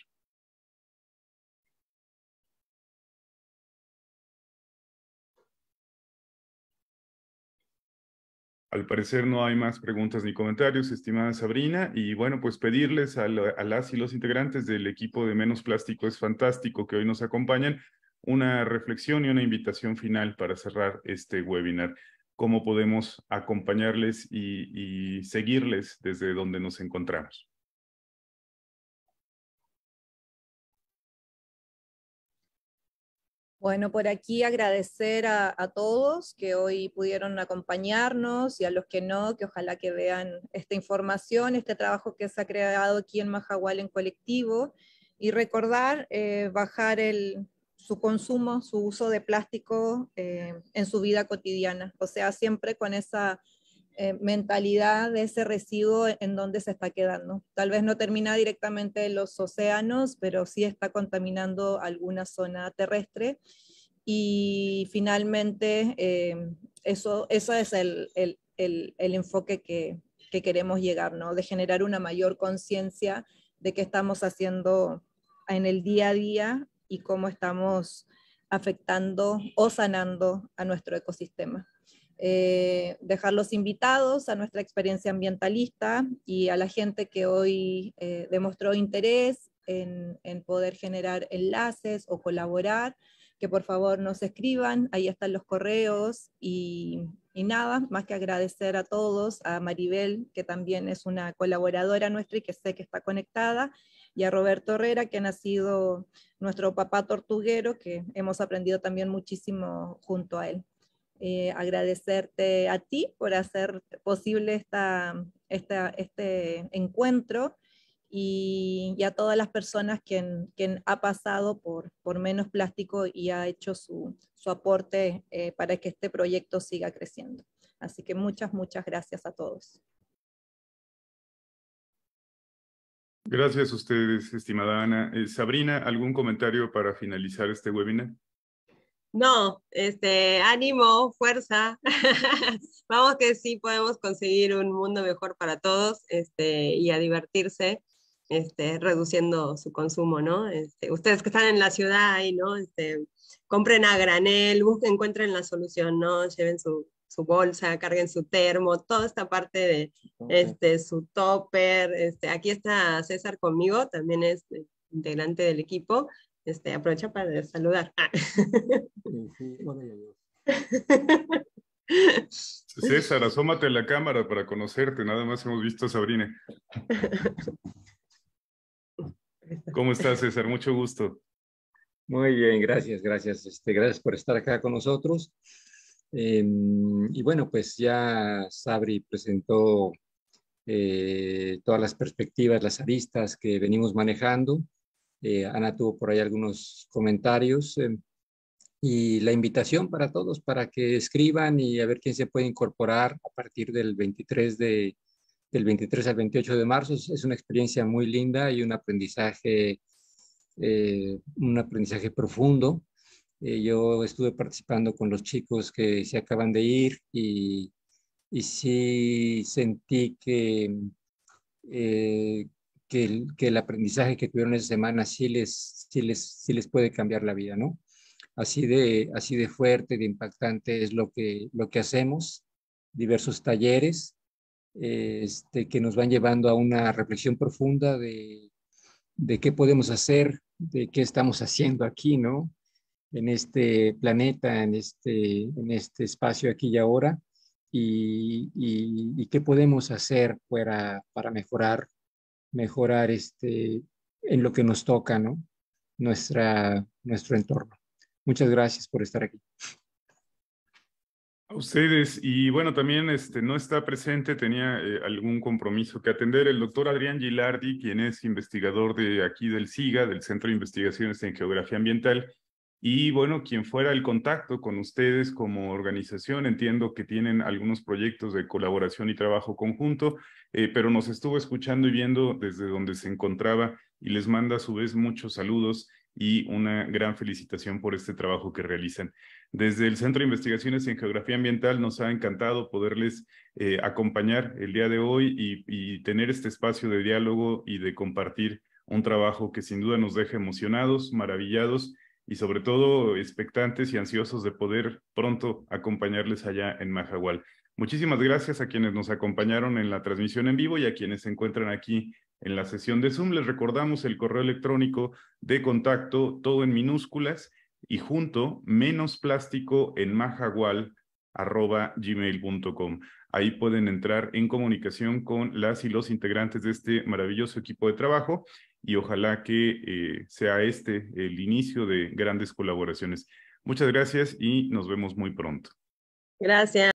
[SPEAKER 1] Al parecer no hay más preguntas ni comentarios, estimada Sabrina. Y bueno, pues pedirles a, las y los integrantes del equipo de Menos Plástico es Fantástico que hoy nos acompañan una reflexión y una invitación final para cerrar este webinar. ¿Cómo podemos acompañarles y seguirles desde donde nos encontramos?
[SPEAKER 4] Bueno, por aquí agradecer a, todos que hoy pudieron acompañarnos y a los que no, que ojalá que vean esta información, este trabajo que se ha creado aquí en Majagual en colectivo y recordar eh, bajar el, su consumo, su uso de plástico eh, en su vida cotidiana, o sea, siempre con esa eh, mentalidad de ese residuo e-, en donde se está quedando. Tal vez no termina directamente en los océanos, pero sí está contaminando alguna zona terrestre. Y finalmente, eh, eso, es el, enfoque que, que, queremos llegar, ¿no? de generar una mayor conciencia de qué estamos haciendo en el día a día y cómo estamos afectando o sanando a nuestro ecosistema eh, dejarlos invitados a nuestra experiencia ambientalista y a la gente que hoy eh, demostró interés en, poder generar enlaces o colaborar, que por favor nos escriban, ahí están los correos y, y nada, más que agradecer a todos, a Maribel, que también es una colaboradora nuestra y que sé que está conectada, y a Roberto Herrera, que ha sido nuestro papá tortuguero, que hemos aprendido también muchísimo junto a él. Eh, agradecerte a ti por hacer posible esta, este encuentro y, a todas las personas que han ha pasado por, por menos plástico y ha hecho su, su aporte eh, para que este proyecto siga creciendo. Así que muchas, muchas gracias a todos.
[SPEAKER 1] Gracias a ustedes, estimada Ana. Eh, Sabrina, ¿algún comentario para finalizar este webinar?
[SPEAKER 3] No, este, ánimo, fuerza.
[SPEAKER 4] [LAUGHS]
[SPEAKER 3] Vamos que sí podemos conseguir un mundo mejor para todos este, y a divertirse, este, reduciendo su consumo, ¿no? Este, ustedes que están en la ciudad y, ¿no? Este, compren a granel, busquen, encuentren la solución, ¿no? Lleven su, su bolsa, carguen su termo, toda esta parte de este, su topper. Este, aquí está César conmigo, también es eh, integrante del equipo. Este, aprovecha para saludar. Ah.
[SPEAKER 6] [LAUGHS]
[SPEAKER 1] César, asómate a la cámara para conocerte. Nada más hemos visto a Sabrina. [LAUGHS] ¿Cómo estás, César? Mucho gusto.
[SPEAKER 6] Muy bien, gracias, gracias. Este, gracias por estar acá con nosotros. Em, y bueno, pues ya Sabri presentó eh, todas las perspectivas, las aristas que venimos manejando. Eh, Ana tuvo por ahí algunos comentarios eh, y la invitación para todos para que escriban y a ver quién se puede incorporar a partir del 23 de del 23 al 28 de marzo es una experiencia muy linda y un aprendizaje eh, un aprendizaje profundo yo estuve participando con los chicos que se acaban de ir y, y sí sentí que que el, aprendizaje que tuvieron esa semana sí les, les, sí les puede cambiar la vida, ¿no? Así de, así de fuerte, de impactante es lo que, lo que hacemos, diversos talleres este, que nos van llevando a una reflexión profunda de, qué podemos hacer, de qué estamos haciendo aquí, ¿no? En este planeta, en este, en este espacio aquí y ahora, y, qué podemos hacer para, para mejorar mejorar este, en lo que nos toca, ¿no? Nuestra, nuestro entorno. Muchas gracias por estar aquí.
[SPEAKER 1] A ustedes, y bueno, también este, no está presente, tenía eh, algún compromiso que atender, el doctor Adrián Gilardi, quien es investigador de aquí del SIGA, del Centro de Investigaciones en Geografía Ambiental, y bueno, quien fuera el contacto con ustedes como organización, entiendo que tienen algunos proyectos de colaboración y trabajo conjunto, eh, pero nos estuvo escuchando y viendo desde donde se encontraba y les manda a su vez muchos saludos y una gran felicitación por este trabajo que realizan. Desde el Centro de Investigaciones en Geografía Ambiental nos ha encantado poderles eh, acompañar el día de hoy y tener este espacio de diálogo y de compartir un trabajo que sin duda nos deja emocionados, maravillados y sobre todo expectantes y ansiosos de poder pronto acompañarles allá en Majahual. Muchísimas gracias a quienes nos acompañaron en la transmisión en vivo y a quienes se encuentran aquí en la sesión de Zoom. Les recordamos el correo electrónico de contacto, todo en minúsculas y junto, menos plástico en majagual Ahí pueden entrar en comunicación con las y los integrantes de este maravilloso equipo de trabajo y ojalá que eh, sea este el inicio de grandes colaboraciones. Muchas gracias y nos vemos muy pronto.
[SPEAKER 2] Gracias.